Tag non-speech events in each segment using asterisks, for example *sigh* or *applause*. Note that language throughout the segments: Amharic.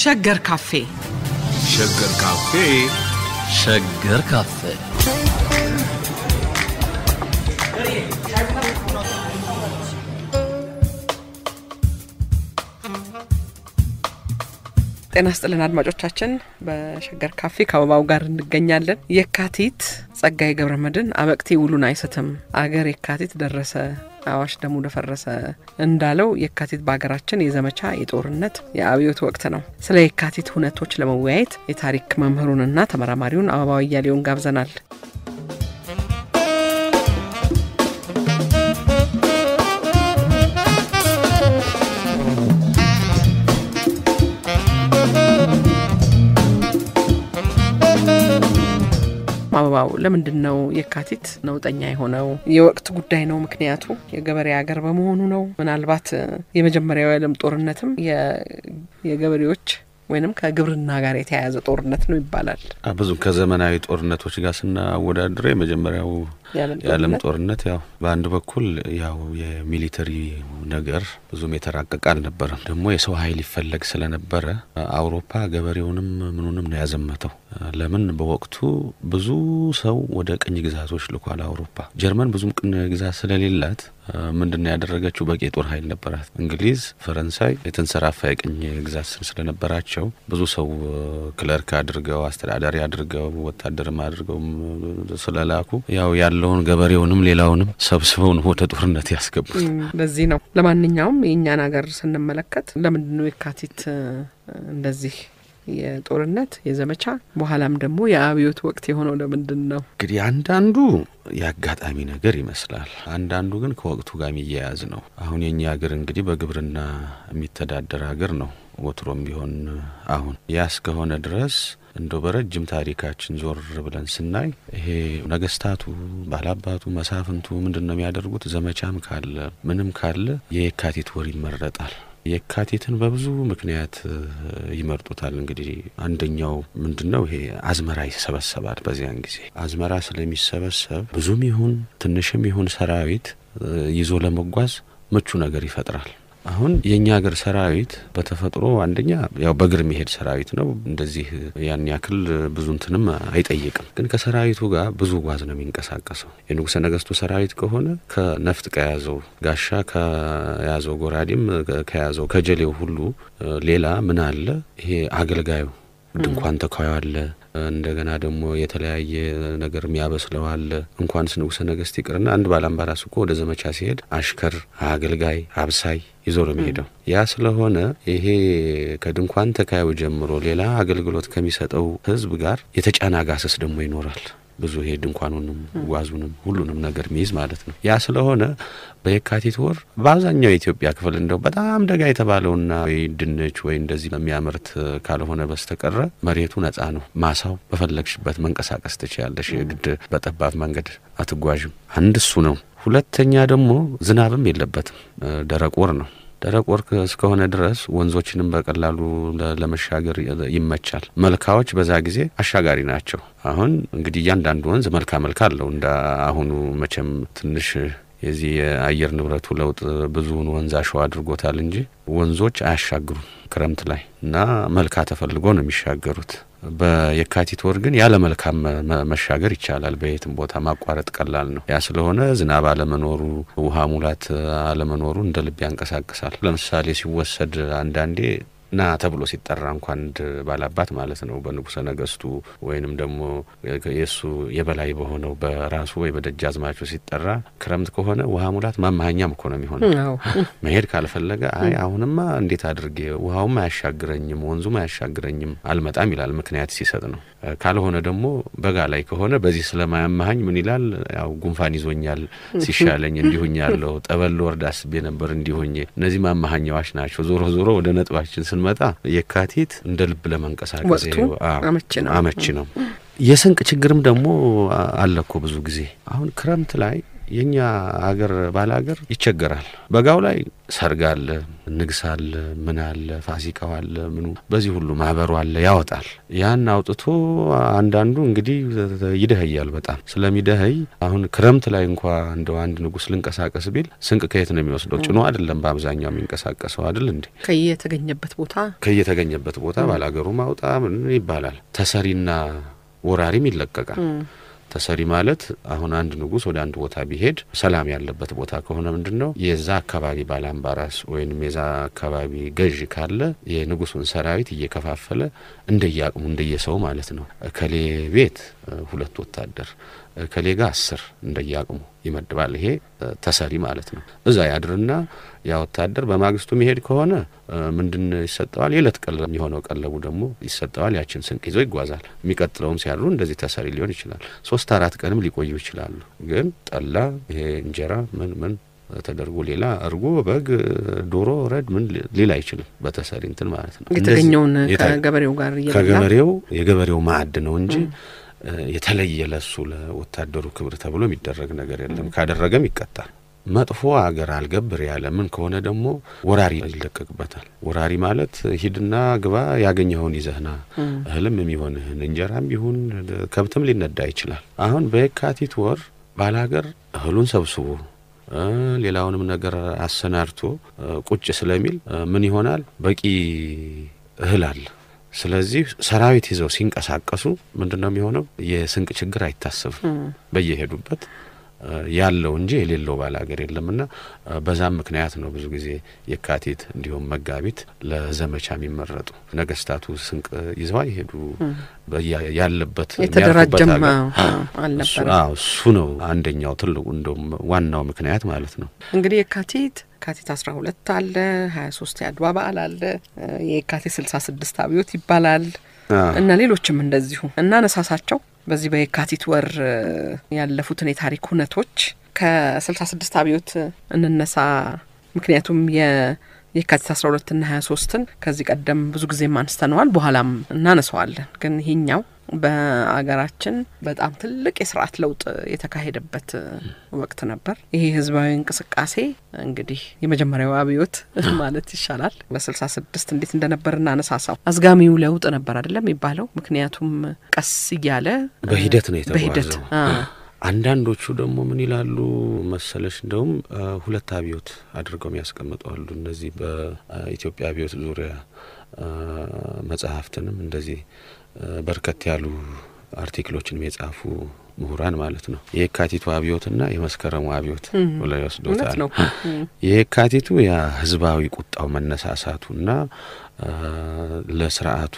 ሸገር ካፌ ሸገር ካፌ ሸገር ካፌ ጤና ስጥልን አድማጮቻችን፣ በሸገር ካፌ ከአበባው ጋር እንገኛለን። የካቲት ጸጋዬ ገብረ አበቅቴ ውሉን አይሰትም አገር የካቲት ደረሰ አዋሽ ደሞ ደፈረሰ እንዳለው የካቲት በሀገራችን የዘመቻ የጦርነት የአብዮት ወቅት ነው። ስለ የካቲት ሁነቶች ለመወያየት የታሪክ መምህሩንና ተመራማሪውን አበባ እያሌውን ጋብዘናል። አበባው ለምንድን ነው የካቲት ነውጠኛ የሆነው? የወቅት ጉዳይ ነው። ምክንያቱ የገበሬ ሀገር በመሆኑ ነው። ምናልባት የመጀመሪያው የዓለም ጦርነትም የገበሬዎች ወይንም ከግብርና ጋር የተያያዘ ጦርነት ነው ይባላል። ብዙ ከዘመናዊ ጦርነቶች ጋር ስናወዳድረው የመጀመሪያው የዓለም ጦርነት ያው በአንድ በኩል ያው የሚሊተሪ ነገር ብዙም የተራቀቀ አልነበረም። ደግሞ የሰው ኃይል ይፈለግ ስለነበረ አውሮፓ ገበሬውንም ምኑንም ነው ያዘመተው። ለምን በወቅቱ ብዙ ሰው ወደ ቅኝ ግዛቶች ልኳል። አውሮፓ ጀርመን ብዙም ቅኝ ግዛት ስለሌላት ምንድን ነው ያደረገችው? በቂ የጦር ኃይል ነበራት። እንግሊዝ፣ ፈረንሳይ የተንሰራፋ የቅኝ ግዛት ስለነበራቸው ብዙ ሰው ክለርክ አድርገው አስተዳዳሪ አድርገው ወታደርም አድርገው ስለላኩ ያው ያለ ያለውን ገበሬውንም ሌላውንም ሰብስበው ነው ወደ ጦርነት ያስገቡት። ለዚህ ነው ለማንኛውም የእኛን ሀገር ስንመለከት ለምንድን ነው የካቲት እንደዚህ የጦርነት የዘመቻ በኋላም ደግሞ የአብዮት ወቅት የሆነው ለምንድን ነው? እንግዲህ አንዳንዱ የአጋጣሚ ነገር ይመስላል፣ አንዳንዱ ግን ከወቅቱ ጋር የሚያያዝ ነው። አሁን የእኛ ሀገር እንግዲህ በግብርና የሚተዳደር ሀገር ነው ወትሮም ቢሆን አሁን ያ እስከሆነ ድረስ እንዶ በረጅም ታሪካችን ዞር ብለን ስናይ ይሄ ነገስታቱ፣ ባላባቱ፣ መሳፍንቱ ምንድን ነው የሚያደርጉት? ዘመቻም ካለ ምንም ካለ የየካቲት ወር ይመረጣል። የካቲትን በብዙ ምክንያት ይመርጡታል። እንግዲህ አንደኛው ምንድን ነው ይሄ አዝመራ ይሰበሰባል። በዚያን ጊዜ አዝመራ ስለሚሰበሰብ ብዙም ይሁን ትንሽም ይሁን ሰራዊት ይዞ ለመጓዝ ምቹ ነገር ይፈጥራል። አሁን የእኛ ሀገር ሰራዊት በተፈጥሮ አንደኛ ያው በእግር የሚሄድ ሰራዊት ነው። እንደዚህ ያን ያክል ብዙ እንትንም አይጠይቅም። ግን ከሰራዊቱ ጋር ብዙ ጓዝ ነው የሚንቀሳቀሰው። የንጉሠ ነገስቱ ሰራዊት ከሆነ ከነፍጥ ከያዘው ጋሻ ከያዘው ጎራዴም ከያዘው ከጀሌው ሁሉ ሌላ ምን አለ ይሄ አገልጋዩ ድንኳን አለ እንደገና ደግሞ የተለያየ ነገር የሚያበስለው አለ። እንኳንስ ንጉሠ ነገሥት ይቅርና አንድ ባላምባራስ እኮ ወደ ዘመቻ ሲሄድ አሽከር፣ አገልጋይ፣ አብሳይ ይዞ ነው የሚሄደው። ያ ስለሆነ ይሄ ከድንኳን ተካዩ ጀምሮ ሌላ አገልግሎት ከሚሰጠው ህዝብ ጋር የተጫና ጋሰስ ደግሞ ይኖራል። ብዙ ይሄ ድንኳኑንም ጓዙንም ሁሉንም ነገር ሚይዝ ማለት ነው። ያ ስለሆነ በየካቲት ወር በአብዛኛው የኢትዮጵያ ክፍል እንደው በጣም ደጋ የተባለውና ወይ ድንች ወይ እንደዚህ በሚያመርት ካልሆነ በስተቀረ መሬቱ ነጻ ነው። ማሳው በፈለግሽበት መንቀሳቀስ ትችያለሽ። የግድ በጠባብ መንገድ አትጓዥም። አንድ እሱ ነው። ሁለተኛ ደግሞ ዝናብም የለበትም። ደረቅ ወር ነው። ደረቅ ወርክ እስከሆነ ድረስ ወንዞችንም በቀላሉ ለመሻገር ይመቻል። መልካዎች በዛ ጊዜ አሻጋሪ ናቸው። አሁን እንግዲህ እያንዳንዱ ወንዝ መልካ መልካ አለው። እንደ አሁኑ መቼም ትንሽ የዚህ የአየር ንብረቱ ለውጥ ብዙውን ወንዝ አሸዋ አድርጎታል እንጂ ወንዞች አያሻግሩም ክረምት ላይ እና መልካ ተፈልጎ ነው የሚሻገሩት። በየካቲት ወር ግን ያለ መልካም መሻገር ይቻላል። በየትም ቦታ ማቋረጥ ቀላል ነው። ያ ስለሆነ ዝናብ አለመኖሩ፣ ውሃ ሙላት አለመኖሩ እንደ ልብ ያንቀሳቅሳል። ለምሳሌ ሲወሰድ አንዳንዴ ና ተብሎ ሲጠራ እንኳ አንድ ባላባት ማለት ነው በንጉሰ ነገስቱ ወይንም ደግሞ የእሱ የበላይ በሆነው በራሱ ወይ አዝማቹ ሲጠራ ክረምት ከሆነ ውሃ ሙላት ማማሃኛም እኮ ነው የሚሆነው። መሄድ ካልፈለገ አይ አሁንማ እንዴት አድርጌ ውሃውም አያሻግረኝም፣ ወንዙም አያሻግረኝም አልመጣም ይላል። ምክንያት ሲሰጥ ነው። ካልሆነ ደግሞ በጋ ላይ ከሆነ በዚህ ስለማያመሀኝ ምን ይላል? ያው ጉንፋን ይዞኛል ሲሻለኝ እንዲሁኝ ያለው ጠበል ወርድ አስቤ ነበር እንዲሁኝ። እነዚህ ማመሀኛዎች ናቸው። ዞሮ ዞሮ ወደ ነጥባችን ስንመጣ የካቲት እንደ ልብ ለመንቀሳቀስ አመቺ ነው። የስንቅ ችግርም ደግሞ አለኮ ብዙ ጊዜ አሁን ክረምት ላይ የእኛ አገር ባለ አገር ይቸገራል። በጋው ላይ ሰርግ አለ፣ ንግስ አለ፣ ምን አለ፣ ፋሲካው አለ፣ ምኑ በዚህ ሁሉ ማህበሩ አለ ያወጣል። ያን አውጥቶ አንዳንዱ እንግዲህ ይደህያል በጣም ስለሚደህይ አሁን ክረምት ላይ እንኳ እንደው አንድ ንጉስ ልንቀሳቀስ ቢል ስንቅ ከየት ነው የሚወስደው? ጭኖ አይደለም በአብዛኛው የሚንቀሳቀሰው አይደል እንዴ? ከየተገኘበት ቦታ ከየተገኘበት ቦታ ባላገሩ ማውጣ ምን ይባላል። ተሰሪና ወራሪም ይለቀቃል። ተሰሪ ማለት አሁን አንድ ንጉስ ወደ አንድ ቦታ ቢሄድ ሰላም ያለበት ቦታ ከሆነ ምንድን ነው የዛ አካባቢ ባላምባራስ ወይም የዛ አካባቢ ገዥ ካለ የንጉሱን ሰራዊት እየከፋፈለ እንደየአቅሙ እንደየሰው ማለት ነው ከሌ ቤት ሁለት ወታደር ከሌጋ አስር እንደየአቅሙ ይመድባል። ይሄ ተሰሪ ማለት ነው። እዛ ያድርና ያ ወታደር በማግስቱ መሄድ ከሆነ ምንድን ይሰጠዋል? የዕለት ቀለብ የሆነው ቀለቡ ደግሞ ይሰጠዋል። ያችን ስንቅ ይዞ ይጓዛል። የሚቀጥለውም ሲያድሩ እንደዚህ ተሰሪ ሊሆን ይችላል። ሶስት አራት ቀንም ሊቆዩ ይችላሉ። ግን ጠላ ይሄ እንጀራ ምን ምን ተደርጎ ሌላ እርጎ፣ በግ፣ ዶሮ፣ ረድ ምን ሊል አይችልም። በተሰሪ እንትን ማለት ነው። የተገኘውን ከገበሬው ጋር ከገበሬው የገበሬው ማዕድ ነው እንጂ የተለየ ለሱ ለወታደሩ ክብር ተብሎ የሚደረግ ነገር የለም። ካደረገም ይቀጣል። መጥፎ አገር አልገብር ያለ ምን ከሆነ ደግሞ ወራሪ ይለቀቅበታል። ወራሪ ማለት ሂድና ግባ ያገኘኸውን ይዘህና እህልም የሚሆንህን እንጀራም ይሁን ከብትም ሊነዳ ይችላል። አሁን በየካቲት ወር ባላገር እህሉን ሰብስቦ ሌላውንም ነገር አሰናድቶ ቁጭ ስለሚል ምን ይሆናል? በቂ እህል አለ ስለዚህ ሰራዊት ይዘው ሲንቀሳቀሱ ምንድነው የሚሆነው? የስንቅ ችግር አይታሰብም። በየሄዱበት ያለው እንጂ የሌለው ባለ ሀገር የለምና በዛም ምክንያት ነው ብዙ ጊዜ የካቲት እንዲሁም መጋቢት ለዘመቻ የሚመረጡ ነገስታቱ ስንቅ ይዘው አይሄዱ ያለበት እሱ ነው አንደኛው ትልቁ እንደውም ዋናው ምክንያት ማለት ነው እንግዲህ የካቲት የካቲት 12 አለ፣ 23 የአድዋ በዓል አለ፣ የካቲት 66 አብዮት ይባላል እና ሌሎችም እንደዚሁ እናነሳሳቸው በዚህ በየካቲት ወር ያለፉትን የታሪክ ሁነቶች ከ66 አብዮት እንነሳ። ምክንያቱም የካቲት 12ና 23ን ከዚህ ቀደም ብዙ ጊዜም አንስተነዋል፣ በኋላም እናነሰዋለን። ግን ይሄኛው በአገራችን በጣም ትልቅ የስርዓት ለውጥ የተካሄደበት ወቅት ነበር። ይሄ ህዝባዊ እንቅስቃሴ እንግዲህ የመጀመሪያው አብዮት *laughs* ማለት ይሻላል። በስልሳ ስድስት እንዴት እንደነበር እናነሳሳው። አዝጋሚው ለውጥ ነበር አይደለም የሚባለው፣ ምክንያቱም ቀስ እያለ በሂደት ነው የተጓዘው። አንዳንዶቹ ደግሞ ምን ይላሉ መሰለሽ፣ እንደውም ሁለት አብዮት አድርገው የሚያስቀምጡ አሉ። እነዚህ በኢትዮጵያ አብዮት ዙሪያ መጽሐፍትንም እንደዚህ በርከት ያሉ አርቲክሎችን የጻፉ ምሁራን ማለት ነው። የካቲቱ አብዮትና የመስከረሙ አብዮት ብለው ይወስዱታል። የካቲቱ ያ ህዝባዊ ቁጣው መነሳሳቱና ለስርዓቱ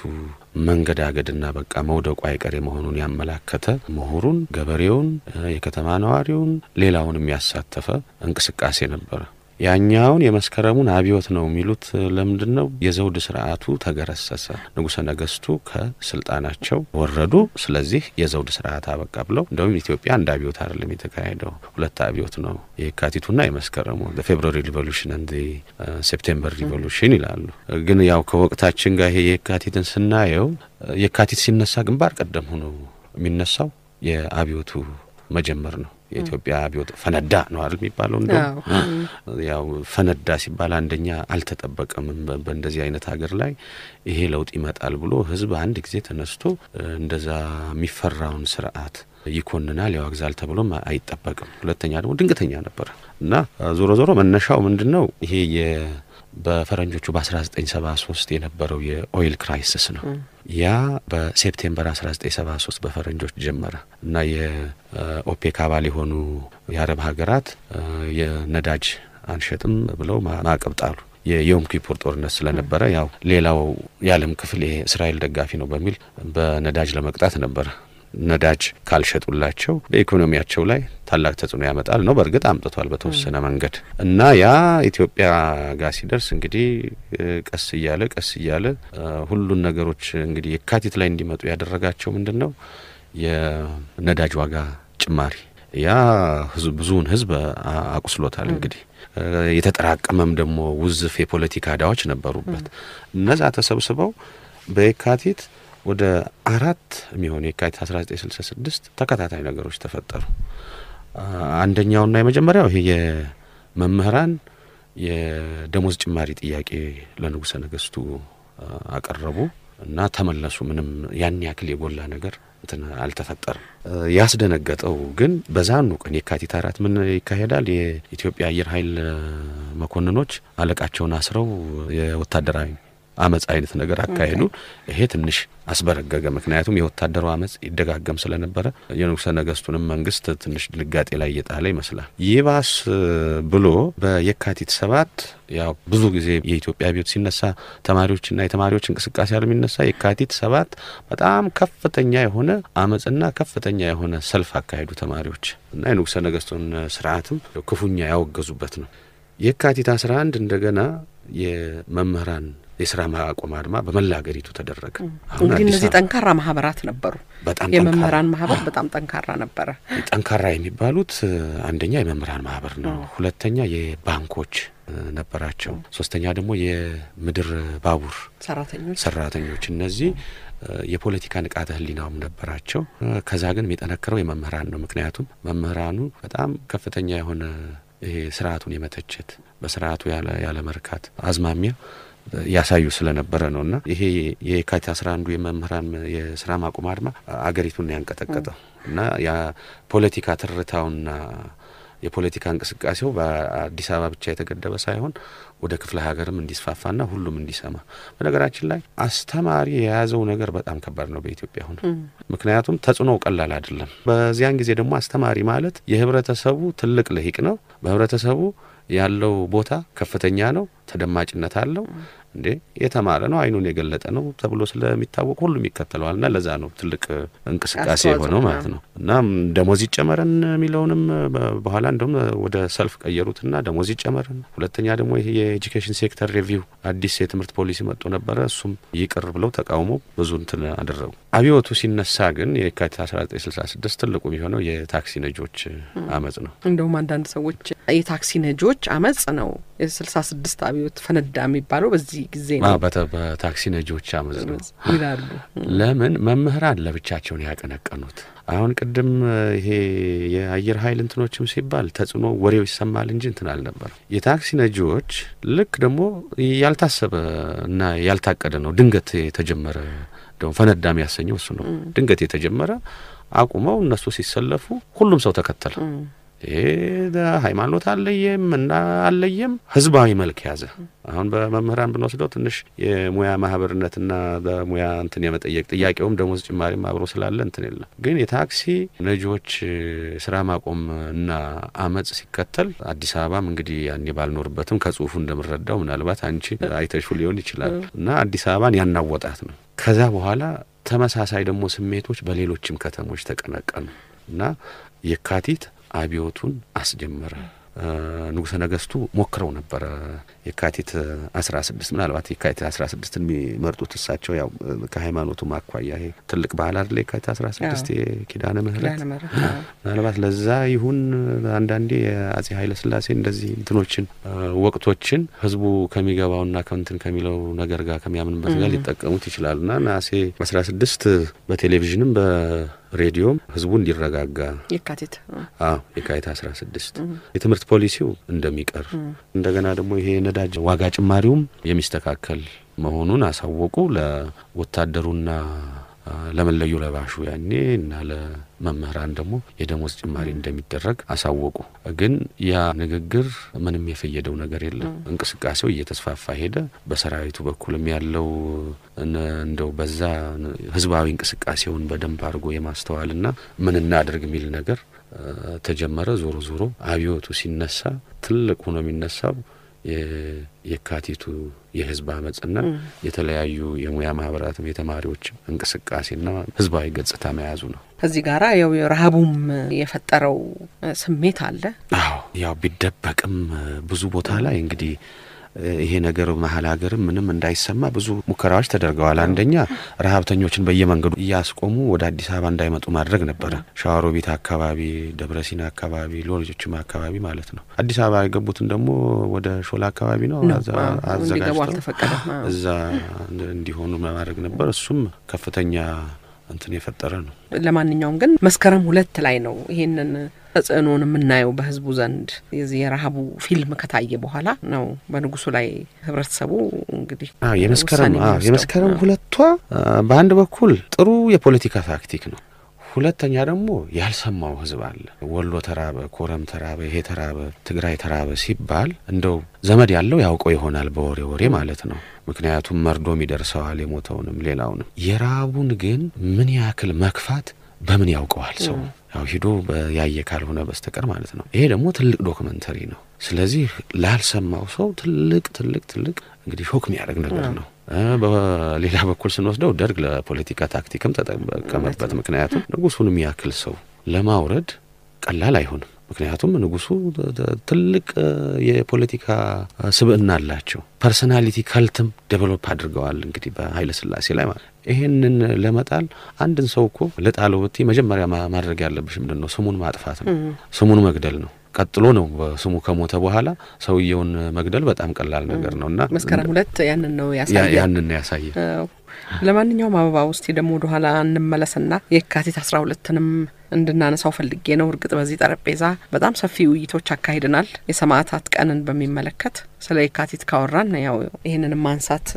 መንገዳገድና በቃ መውደቁ አይቀሬ መሆኑን ያመላከተ ምሁሩን፣ ገበሬውን፣ የከተማ ነዋሪውን፣ ሌላውን የሚያሳተፈ እንቅስቃሴ ነበረ። ያኛውን የመስከረሙን አብዮት ነው የሚሉት ለምንድን ነው? የዘውድ ስርዓቱ ተገረሰሰ፣ ንጉሰ ነገስቱ ከስልጣናቸው ወረዱ። ስለዚህ የዘውድ ስርዓት አበቃ ብለው እንደውም ኢትዮጵያ አንድ አብዮት አይደለም የተካሄደው ሁለት አብዮት ነው፣ የካቲቱና የመስከረሙ ፌብሩሪ ሪቮሉሽን እንዲ ሴፕቴምበር ሪቮሉሽን ይላሉ። ግን ያው ከወቅታችን ጋር ይሄ የካቲትን ስናየው የካቲት ሲነሳ ግንባር ቀደም ሆኖ የሚነሳው የአብዮቱ መጀመር ነው። የኢትዮጵያ አብዮት ፈነዳ ነው አይደል የሚባለው? እንደው ያው ፈነዳ ሲባል አንደኛ አልተጠበቀም። በእንደዚህ አይነት ሀገር ላይ ይሄ ለውጥ ይመጣል ብሎ ህዝብ አንድ ጊዜ ተነስቶ እንደዛ የሚፈራውን ስርዓት ይኮንናል፣ ያወግዛል ተብሎም አይጠበቅም። ሁለተኛ ደግሞ ድንገተኛ ነበር እና ዞሮ ዞሮ መነሻው ምንድን ነው ይሄ በፈረንጆቹ በ1973 የነበረው የኦይል ክራይሲስ ነው። ያ በሴፕቴምበር 1973 በፈረንጆች ጀመረ እና የኦፔክ አባል የሆኑ የአረብ ሀገራት የነዳጅ አንሸጥም ብለው ማዕቀብ ጣሉ። የዮም ኪፑር ጦርነት ስለነበረ ያው ሌላው የዓለም ክፍል ይሄ እስራኤል ደጋፊ ነው በሚል በነዳጅ ለመቅጣት ነበረ ነዳጅ ካልሸጡላቸው በኢኮኖሚያቸው ላይ ታላቅ ተጽዕኖ ያመጣል ነው። በእርግጥ አምጥቷል በተወሰነ መንገድ እና ያ ኢትዮጵያ ጋር ሲደርስ እንግዲህ ቀስ እያለ ቀስ እያለ ሁሉን ነገሮች እንግዲህ የካቲት ላይ እንዲመጡ ያደረጋቸው ምንድን ነው የነዳጅ ዋጋ ጭማሪ ያ ብዙውን ህዝብ አቁስሎታል። እንግዲህ የተጠራቀመም ደግሞ ውዝፍ የፖለቲካ እዳዎች ነበሩበት። እነዛ ተሰብስበው በየካቲት ወደ አራት የሚሆን የካቲት 1966 ተከታታይ ነገሮች ተፈጠሩ። አንደኛውና የመጀመሪያው ይሄ የመምህራን የደሞዝ ጭማሪ ጥያቄ ለንጉሰ ነገስቱ አቀረቡ እና ተመለሱ። ምንም ያን ያክል የጎላ ነገር እንትን አልተፈጠረም። ያስደነገጠው ግን በዛኑ ቀን የካቲት አራት ምን ይካሄዳል? የኢትዮጵያ አየር ኃይል መኮንኖች አለቃቸውን አስረው የወታደራዊ አመፅ አይነት ነገር አካሄዱ ይሄ ትንሽ አስበረገገ። ምክንያቱም የወታደሩ አመፅ ይደጋገም ስለነበረ የንጉሰ ነገስቱንም መንግስት ትንሽ ድንጋጤ ላይ እየጣለ ይመስላል። ይባስ ብሎ በየካቲት ሰባት ያው ብዙ ጊዜ የኢትዮጵያ አብዮት ሲነሳ ተማሪዎችና የተማሪዎች እንቅስቃሴ ያለ የሚነሳ የካቲት ሰባት በጣም ከፍተኛ የሆነ አመፅና ከፍተኛ የሆነ ሰልፍ አካሄዱ ተማሪዎች እና የንጉሰ ነገስቱን ስርዓትም ክፉኛ ያወገዙበት ነው። የካቲት አስራ አንድ እንደገና የመምህራን የስራ ማቆም አድማ በመላ ሀገሪቱ ተደረገ። እንግዲህ እነዚህ ጠንካራ ማህበራት ነበሩ። በጣም የመምህራን ማህበር በጣም ጠንካራ ነበረ። ጠንካራ የሚባሉት አንደኛ የመምህራን ማህበር ነው። ሁለተኛ የባንኮች ነበራቸው። ሶስተኛ ደግሞ የምድር ባቡር ሰራተኞች ሰራተኞች እነዚህ የፖለቲካ ንቃተ ህሊናውም ነበራቸው። ከዛ ግን የጠነከረው የመምህራን ነው። ምክንያቱም መምህራኑ በጣም ከፍተኛ የሆነ ይሄ ስርዓቱን የመተቸት በስርዓቱ ያለ መርካት አዝማሚያ ያሳዩ ስለነበረ ነው እና ይሄ የካቲት አስራ አንዱ የመምህራን የስራ ማቆም አድማ አገሪቱን ያንቀጠቀጠው እና የፖለቲካ ትርታውና የፖለቲካ እንቅስቃሴው በአዲስ አበባ ብቻ የተገደበ ሳይሆን ወደ ክፍለ ሀገርም እንዲስፋፋና ሁሉም እንዲሰማ። በነገራችን ላይ አስተማሪ የያዘው ነገር በጣም ከባድ ነው በኢትዮጵያ አሁን። ምክንያቱም ተጽዕኖ ቀላል አይደለም። በዚያን ጊዜ ደግሞ አስተማሪ ማለት የህብረተሰቡ ትልቅ ልሂቅ ነው። በህብረተሰቡ ያለው ቦታ ከፍተኛ ነው፣ ተደማጭነት አለው። እንዴ የተማረ ነው አይኑን የገለጠ ነው ተብሎ ስለሚታወቅ ሁሉም ይከተለዋል። ና ለዛ ነው ትልቅ እንቅስቃሴ የሆነው ማለት ነው። እና ደሞዝ ይጨመረን የሚለውንም በኋላ እንደውም ወደ ሰልፍ ቀየሩትና ደሞዝ ይጨመረን። ሁለተኛ ደግሞ ይሄ የኤጁኬሽን ሴክተር ሪቪው አዲስ የትምህርት ፖሊሲ መጡ ነበረ። እሱም ይቅር ብለው ተቃውሞ ብዙ እንትን አደረጉ። አብዮቱ ሲነሳ ግን የካቲት 1966 ትልቁ የሚሆነው የታክሲ ነጆች አመጽ ነው። እንደውም አንዳንድ ሰዎች የታክሲ ነጆች አመጽ ነው የስልሳ ስድስት አብዮት ፈነዳ የሚባለው በዚህ ጊዜ ነው። በታክሲ ነጂዎች ነው ይላሉ። ለምን መምህራን ለብቻቸውን ያቀነቀኑት? አሁን ቅድም ይሄ የአየር ኃይል እንትኖችም ሲባል ተጽዕኖ ወሬው ይሰማል እንጂ እንትን አልነበረም። የታክሲ ነጂዎች ልክ ደግሞ ያልታሰበ እና ያልታቀደ ነው። ድንገት የተጀመረ ደግሞ ፈነዳ የሚያሰኘው እሱ ነው። ድንገት የተጀመረ አቁመው እነሱ ሲሰለፉ ሁሉም ሰው ተከተለ። ሃይማኖት አለየም እና አለየም ህዝባዊ መልክ ያዘ። አሁን በመምህራን ብንወስደው ትንሽ የሙያ ማህበርነትና በሙያ እንትን የመጠየቅ ጥያቄውም ደሞዝ ጭማሪም አብሮ ስላለ እንትን የለም። ግን የታክሲ ነጂዎች ስራ ማቆም እና አመፅ ሲከተል አዲስ አበባም እንግዲህ ያኔ ባልኖርበትም ከጽሁፉ እንደምረዳው ምናልባት አንቺ አይተሹ ሊሆን ይችላል እና አዲስ አበባን ያናወጣት ነው። ከዛ በኋላ ተመሳሳይ ደግሞ ስሜቶች በሌሎችም ከተሞች ተቀነቀኑ እና የካቲት አብዮቱን አስጀመረ። ንጉሠ ነገስቱ ሞክረው ነበረ። የካቲት ስድስት ምናልባት የካቲት ስድስት የሚመርጡት እሳቸው ያው ከሃይማኖቱ አኳያ ይሄ ትልቅ ባህል አይደለ? የካቲት ስድስት የኪዳነ ምህረት ምናልባት ለዛ ይሁን አንዳንዴ የአጼ ኃይለ ስላሴ እንደዚህ እንትኖችን ወቅቶችን ህዝቡ ከሚገባውና ከምንትን ከሚለው ነገር ጋር ከሚያምንበት ጋር ሊጠቀሙት ይችላሉና ነሐሴ ስድስት በቴሌቪዥንም በ ሬዲዮም ህዝቡ እንዲረጋጋ የካቲት አዎ የካቲት አስራ ስድስት የትምህርት ፖሊሲው እንደሚቀር እንደገና ደግሞ ይሄ ነዳጅ ዋጋ ጭማሪውም የሚስተካከል መሆኑን አሳወቁ። ለወታደሩና ለመለዩ ለባሹ ያኔ እና መምህራን ደግሞ የደሞዝ ጭማሪ እንደሚደረግ አሳወቁ። ግን ያ ንግግር ምንም የፈየደው ነገር የለም። እንቅስቃሴው እየተስፋፋ ሄደ። በሰራዊቱ በኩልም ያለው እንደው በዛ ህዝባዊ እንቅስቃሴውን በደንብ አድርጎ የማስተዋልና ምን እናደርግ የሚል ነገር ተጀመረ። ዞሮ ዞሮ አብዮቱ ሲነሳ ትልቅ ሆኖ የሚነሳው የካቲቱ የህዝብ አመፅና የተለያዩ የሙያ ማህበራትም የተማሪዎች እንቅስቃሴና ህዝባዊ ገጽታ መያዙ ነው። እዚህ ጋራ ያው ረሃቡም የፈጠረው ስሜት አለ። አዎ ያው ቢደበቅም ብዙ ቦታ ላይ እንግዲህ ይሄ ነገር መሀል ሀገርም ምንም እንዳይሰማ ብዙ ሙከራዎች ተደርገዋል። አንደኛ ረሀብተኞችን በየመንገዱ እያስቆሙ ወደ አዲስ አበባ እንዳይመጡ ማድረግ ነበረ። ሸዋሮቢት አካባቢ፣ ደብረሲና አካባቢ፣ ሌሎችም አካባቢ ማለት ነው። አዲስ አበባ የገቡትን ደግሞ ወደ ሾላ አካባቢ ነው አዘጋጅተው እዛ እንዲሆኑ ማድረግ ነበር። እሱም ከፍተኛ እንትን የፈጠረ ነው። ለማንኛውም ግን መስከረም ሁለት ላይ ነው ይሄንን ተጽዕኖን የምናየው በህዝቡ ዘንድ የዚህ የረሀቡ ፊልም ከታየ በኋላ ነው። በንጉሱ ላይ ህብረተሰቡ እንግዲህ የመስከረም የመስከረም ሁለቷ በአንድ በኩል ጥሩ የፖለቲካ ታክቲክ ነው ሁለተኛ ደግሞ ያልሰማው ህዝብ አለ። ወሎ ተራበ፣ ኮረም ተራበ፣ ይሄ ተራበ፣ ትግራይ ተራበ ሲባል እንደው ዘመድ ያለው ያውቀው ይሆናል በወሬ ወሬ ማለት ነው። ምክንያቱም መርዶም ይደርሰዋል የሞተውንም ሌላውንም። የራቡን ግን ምን ያክል መክፋት በምን ያውቀዋል ሰው ያው ሂዶ ያየ ካልሆነ በስተቀር ማለት ነው። ይሄ ደግሞ ትልቅ ዶክመንተሪ ነው። ስለዚህ ላልሰማው ሰው ትልቅ ትልቅ ትልቅ እንግዲህ ሾክ የሚያደርግ ነገር ነው። በሌላ በኩል ስንወስደው ደርግ ለፖለቲካ ታክቲክም ተጠቀመበት። ምክንያቱም ንጉሱን የሚያክል ሰው ለማውረድ ቀላል አይሆንም። ምክንያቱም ንጉሱ ትልቅ የፖለቲካ ስብዕና አላቸው። ፐርሶናሊቲ ከልትም ዴቨሎፕ አድርገዋል። እንግዲህ በኃይለ ስላሴ ላይ ማለት ይሄንን ለመጣል አንድን ሰው እኮ ልጣለው መጀመሪያ ማድረግ ያለብሽ ምንድን ነው? ስሙን ማጥፋት ነው። ስሙን መግደል ነው። ቀጥሎ ነው ስሙ ከሞተ በኋላ ሰውየውን መግደል በጣም ቀላል ነገር ነው እና መስከረም ሁለት ያንን ነው ያሳየ ያንን ነው ያሳየ። ለማንኛውም አበባ ውስጥ ደግሞ ወደ ኋላ እንመለስና የካቲት አስራ ሁለትንም እንድናነሳው ፈልጌ ነው። እርግጥ በዚህ ጠረጴዛ በጣም ሰፊ ውይይቶች አካሂደናል። የሰማዕታት ቀንን በሚመለከት ስለ የካቲት ካወራን ያው ይህንን ማንሳት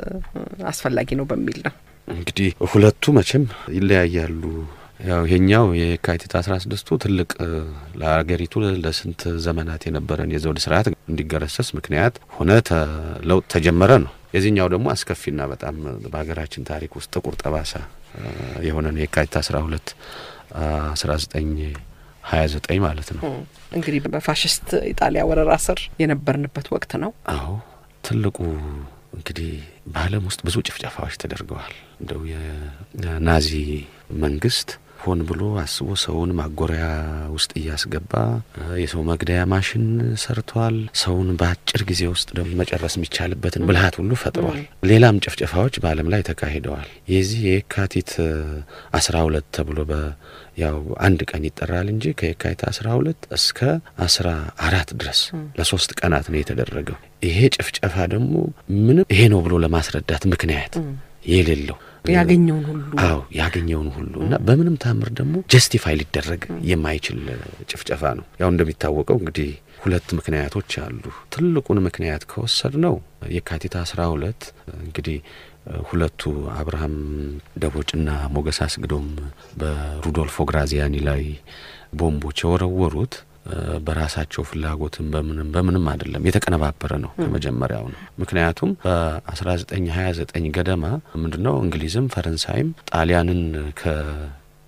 አስፈላጊ ነው በሚል ነው። እንግዲህ ሁለቱ መቼም ይለያያሉ ያው ይሄኛው የካቲት 16ቱ ትልቅ ለሀገሪቱ ለስንት ዘመናት የነበረን የዘውድ ስርዓት እንዲገረሰስ ምክንያት ሆነ ለውጥ ተጀመረ ነው። የዚህኛው ደግሞ አስከፊና በጣም በሀገራችን ታሪክ ውስጥ ጥቁር ጠባሳ የሆነ ነው የካቲት 12 19 29 ማለት ነው። እንግዲህ በፋሽስት ኢጣሊያ ወረራ ስር የነበርንበት ወቅት ነው። አዎ ትልቁ እንግዲህ በዓለም ውስጥ ብዙ ጭፍጨፋዎች ተደርገዋል። እንደው የናዚ መንግስት ሆን ብሎ አስቦ ሰውን ማጎሪያ ውስጥ እያስገባ የሰው መግደያ ማሽን ሰርቷል። ሰውን በአጭር ጊዜ ውስጥ ደግሞ መጨረስ የሚቻልበትን ብልሃት ሁሉ ፈጥሯል። ሌላም ጭፍጨፋዎች በዓለም ላይ ተካሂደዋል። የዚህ የካቲት አስራ ሁለት ተብሎ ያው አንድ ቀን ይጠራል እንጂ ከየካቲት አስራ ሁለት እስከ አስራ አራት ድረስ ለሶስት ቀናት ነው የተደረገው። ይሄ ጭፍጨፋ ደግሞ ምንም ይሄ ነው ብሎ ለማስረዳት ምክንያት የሌለው ያገኘውን ሁሉ አዎ ያገኘውን ሁሉ እና በምንም ታምር ደግሞ ጀስቲፋይ ሊደረግ የማይችል ጭፍጨፋ ነው። ያው እንደሚታወቀው እንግዲህ ሁለት ምክንያቶች አሉ። ትልቁን ምክንያት ከወሰድ ነው የካቲት አስራ ሁለት እንግዲህ ሁለቱ አብርሃም ደቦጭና ሞገስ አስግዶም በሩዶልፎ ግራዚያኒ ላይ ቦምቦች የወረወሩት በራሳቸው ፍላጎትን በምንም በምንም አይደለም የተቀነባበረ ነው ከመጀመሪያው ነው። ምክንያቱም በ1929 ገደማ ምንድነው እንግሊዝም ፈረንሳይም ጣሊያንን ከ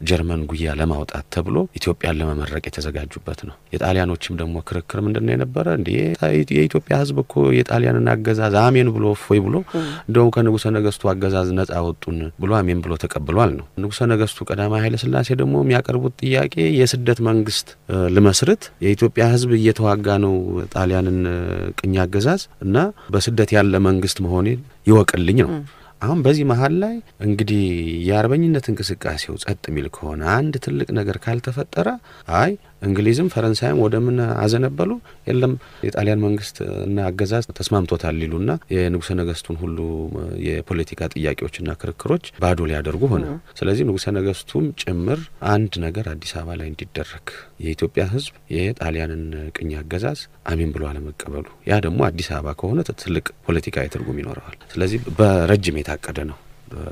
ጀርመን ጉያ ለማውጣት ተብሎ ኢትዮጵያን ለመመረቅ የተዘጋጁበት ነው። የጣሊያኖችም ደግሞ ክርክር ምንድን ነው የነበረ? እንዲ የኢትዮጵያ ሕዝብ እኮ የጣሊያንን አገዛዝ አሜን ብሎ ፎይ ብሎ እንደውም ከንጉሰ ነገስቱ አገዛዝ ነጻ ወጡን ብሎ አሜን ብሎ ተቀብሏል ነው። ንጉሰ ነገስቱ ቀዳማዊ ኃይለ ስላሴ ደግሞ የሚያቀርቡት ጥያቄ የስደት መንግስት ልመስርት፣ የኢትዮጵያ ሕዝብ እየተዋጋ ነው ጣሊያንን ቅኝ አገዛዝ እና በስደት ያለ መንግስት መሆኔ ይወቅልኝ ነው። አሁን በዚህ መሀል ላይ እንግዲህ የአርበኝነት እንቅስቃሴው ጸጥ የሚል ከሆነ አንድ ትልቅ ነገር ካልተፈጠረ አይ እንግሊዝም ፈረንሳይም ወደምን አዘነበሉ? የለም የጣሊያን መንግስት እና አገዛዝ ተስማምቶታል ሊሉና የንጉሰ ነገስቱን ሁሉ የፖለቲካ ጥያቄዎችና ክርክሮች ባዶ ሊያደርጉ ሆነ። ስለዚህ ንጉሰ ነገስቱም ጭምር አንድ ነገር አዲስ አበባ ላይ እንዲደረግ የኢትዮጵያ ህዝብ የጣሊያንን ቅኝ አገዛዝ አሜን ብሎ አለመቀበሉ፣ ያ ደግሞ አዲስ አበባ ከሆነ ትልቅ ፖለቲካዊ ትርጉም ይኖረዋል። ስለዚህ በረጅም የታቀደ ነው።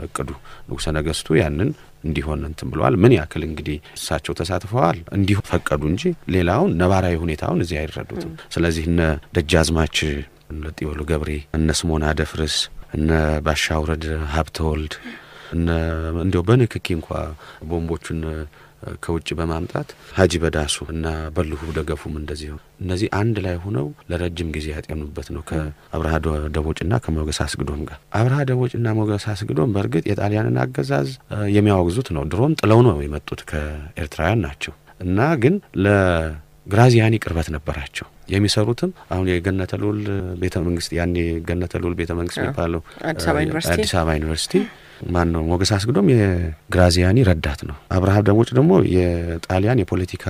እቅዱ ንጉሰ ነገስቱ ያንን እንዲሆን እንትን ብለዋል። ምን ያክል እንግዲህ እሳቸው ተሳትፈዋል እንዲሁ ፈቀዱ እንጂ ሌላውን ነባራዊ ሁኔታውን እዚህ አይረዱትም። ስለዚህ እነ ደጃዝማች ለጢወሉ ገብሬ፣ እነ ስሞና ደፍርስ፣ እነ ባሻውረድ ሀብተወልድ እነ በንክኪ እንኳ ቦምቦቹን ከውጭ በማምጣት ሀጂ በዳሱ እና በልሁ ደገፉም እንደዚህ እነዚህ አንድ ላይ ሆነው ለረጅም ጊዜ ያጤኑበት ነው ከአብርሃ ደቦጭና ከሞገስ አስግዶም ጋር። አብርሃ ደቦጭና ሞገስ አስግዶም በእርግጥ የጣሊያንን አገዛዝ የሚያወግዙት ነው። ድሮም ጥለው ነው የመጡት ከኤርትራውያን ናቸው እና ግን ለግራዚያኒ ቅርበት ነበራቸው። የሚሰሩትም አሁን የገነተ ልዑል ቤተ መንግስት ያኔ ገነተ ልዑል ቤተ መንግስት የሚባለው አዲስ አበባ ዩኒቨርሲቲ ማን ነው ሞገስ አስግዶም የግራዚያኒ ረዳት ነው። አብርሃ ደቦጭ ደግሞ የጣሊያን የፖለቲካ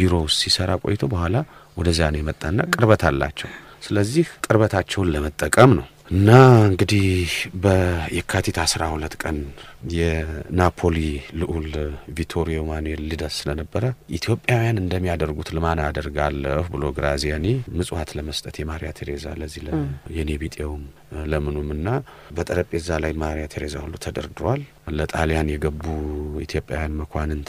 ቢሮ ሲሰራ ቆይቶ በኋላ ወደዚያ ነው የመጣና ቅርበት አላቸው። ስለዚህ ቅርበታቸውን ለመጠቀም ነው እና እንግዲህ በየካቲት አስራ ሁለት ቀን የናፖሊ ልዑል ቪቶሪዮ ማኑኤል ልደት ስለነበረ ኢትዮጵያውያን እንደሚያደርጉት ልማና አደርጋለሁ ብሎ ግራዚያኒ ምጽዋት ለመስጠት የማሪያ ቴሬዛ ለዚህ የኔ ቢጤውም ለምኑም ና በጠረጴዛ ላይ ማሪያ ቴሬዛ ሁሉ ተደርድሯል። ለጣሊያን የገቡ ኢትዮጵያውያን መኳንንት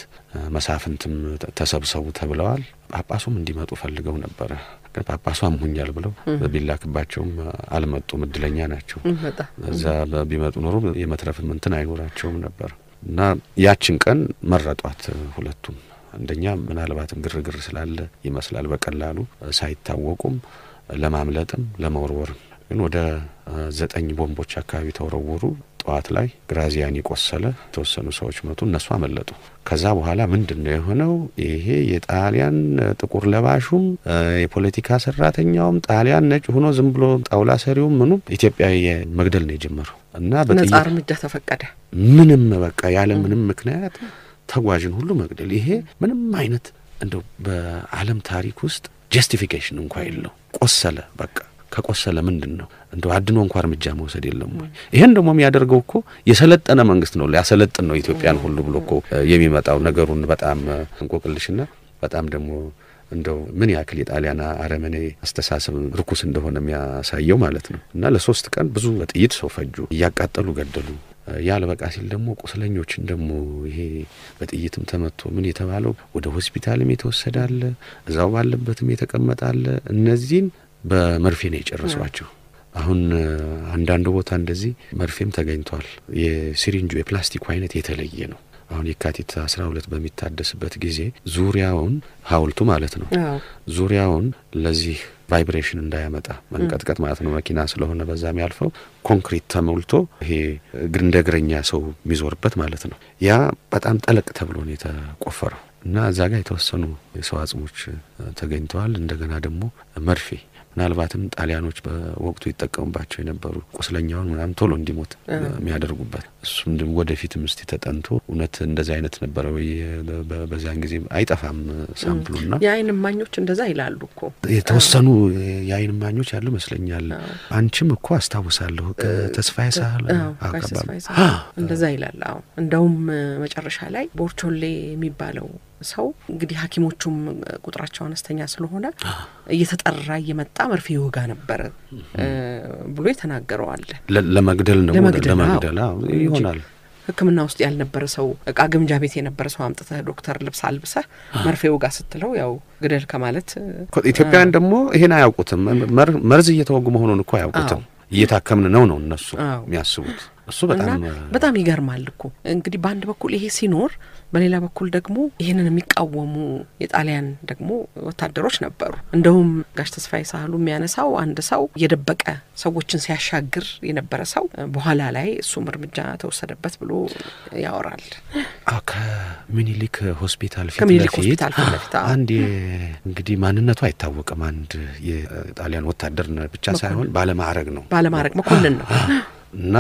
መሳፍንትም ተሰብሰቡ ተብለዋል። ጳጳሱም እንዲመጡ ፈልገው ነበረ፣ ግን ጳጳሱ አምሁኛል ብለው ቢላክባቸውም አልመጡም። እድለኛ ናቸው። እዛ ቢመጡ ኖሮ የመትረፍም እንትን አይኖራቸው የላቸውም ነበር እና ያችን ቀን መረጧት ሁለቱም። አንደኛ ምናልባትም ግርግር ስላለ ይመስላል በቀላሉ ሳይታወቁም ለማምለጥም ለመወርወርም ግን ወደ ዘጠኝ ቦምቦች አካባቢ ተወረወሩ። ጠዋት ላይ ግራዚያን የቆሰለ የተወሰኑ ሰዎች መቱ እነሱ አመለጡ። ከዛ በኋላ ምንድን ነው የሆነው? ይሄ የጣሊያን ጥቁር ለባሹም የፖለቲካ ሰራተኛውም ጣሊያን ነጭ ሆኖ ዝም ብሎ ጣውላ ሰሪውም ምኑም ኢትዮጵያዊ መግደል ነው የጀመረው እና ነጻ እርምጃ ተፈቀደ። ምንም በቃ ያለ ምንም ምክንያት ተጓዥን ሁሉ መግደል። ይሄ ምንም አይነት እንደው በዓለም ታሪክ ውስጥ ጀስቲፊኬሽን እንኳ የለው። ቆሰለ በቃ ከቆሰለ ምንድን ነው እንደ አድኖ እንኳ እርምጃ መውሰድ የለም ወይ? ይሄን ደግሞ የሚያደርገው እኮ የሰለጠነ መንግስት ነው ሊያሰለጥን ነው ኢትዮጵያን ሁሉ ብሎ እኮ የሚመጣው ነገሩን በጣም እንቆቅልሽና በጣም ደግሞ እንደው ምን ያክል የጣሊያን አረመኔ አስተሳሰብ ርኩስ እንደሆነ የሚያሳየው ማለት ነው። እና ለሶስት ቀን ብዙ በጥይት ሰው ፈጁ፣ እያቃጠሉ ገደሉ። ያ አልበቃ ሲል ደግሞ ቁስለኞችን ደግሞ ይሄ በጥይትም ተመቶ ምን የተባለው ወደ ሆስፒታልም የተወሰዳለ እዛው ባለበትም የተቀመጣለ እነዚህን በመርፌ ነው የጨረሷቸው። አሁን አንዳንድ ቦታ እንደዚህ መርፌም ተገኝቷል። የሲሪንጁ የፕላስቲኩ አይነት የተለየ ነው። አሁን የካቲት አስራ ሁለት በሚታደስበት ጊዜ ዙሪያውን ሀውልቱ ማለት ነው ዙሪያውን ለዚህ ቫይብሬሽን እንዳያመጣ መንቀጥቀጥ ማለት ነው። መኪና ስለሆነ በዛ የሚያልፈው ኮንክሪት ተሞልቶ ይሄ እንደ እግረኛ ሰው የሚዞርበት ማለት ነው። ያ በጣም ጠለቅ ተብሎ ነው የተቆፈረው እና እዛ ጋር የተወሰኑ የሰው አጽሞች ተገኝተዋል። እንደገና ደግሞ መርፌ ምናልባትም ጣሊያኖች በወቅቱ ይጠቀሙባቸው የነበሩ ቁስለኛውን ምናምን ቶሎ እንዲሞት የሚያደርጉበት እሱም ወደፊት ምስቲ ተጠንቶ እውነት እንደዚህ አይነት ነበረ ወይ በዚያን ጊዜ አይጠፋም ሳምፕሉ ና የአይን ማኞች እንደዛ ይላሉ እኮ የተወሰኑ የአይን ማኞች ያሉ ይመስለኛል። አንቺም እኮ አስታውሳለሁ ተስፋዬ ሳህል እንደዛ ይላል። አዎ እንደውም መጨረሻ ላይ ቦርቾሌ የሚባለው ሰው እንግዲህ ሐኪሞቹም ቁጥራቸው አነስተኛ ስለሆነ እየተጠራ እየመጣ መርፌ ይወጋ ነበር ብሎ የተናገረዋለ ለመግደል ነው ለመግደል ይሆናል። ሕክምና ውስጥ ያልነበረ ሰው እቃ ግምጃ ቤት የነበረ ሰው አምጥተህ ዶክተር ልብስ አልብሰህ መርፌው ውጋ ስትለው ያው ግደል ከማለት ኢትዮጵያውያን ደግሞ ይሄን አያውቁትም። መርዝ እየተወጉ መሆኑን እኮ አያውቁትም። እየታከምን ነው ነው እነሱ የሚያስቡት። እሱ በጣም በጣም ይገርማል እኮ እንግዲህ በአንድ በኩል ይሄ ሲኖር በሌላ በኩል ደግሞ ይህንን የሚቃወሙ የጣሊያን ደግሞ ወታደሮች ነበሩ። እንደውም ጋሽ ተስፋዬ ሳህሉ የሚያነሳው አንድ ሰው የደበቀ ሰዎችን ሲያሻግር የነበረ ሰው በኋላ ላይ እሱም እርምጃ ተወሰደበት ብሎ ያወራል። ከሚኒሊክ ሆስፒታል ፊት ለፊት አንድ እንግዲህ ማንነቱ አይታወቅም አንድ የጣሊያን ወታደር ብቻ ሳይሆን ባለማዕረግ ነው፣ ባለማዕረግ መኮንን ነው እና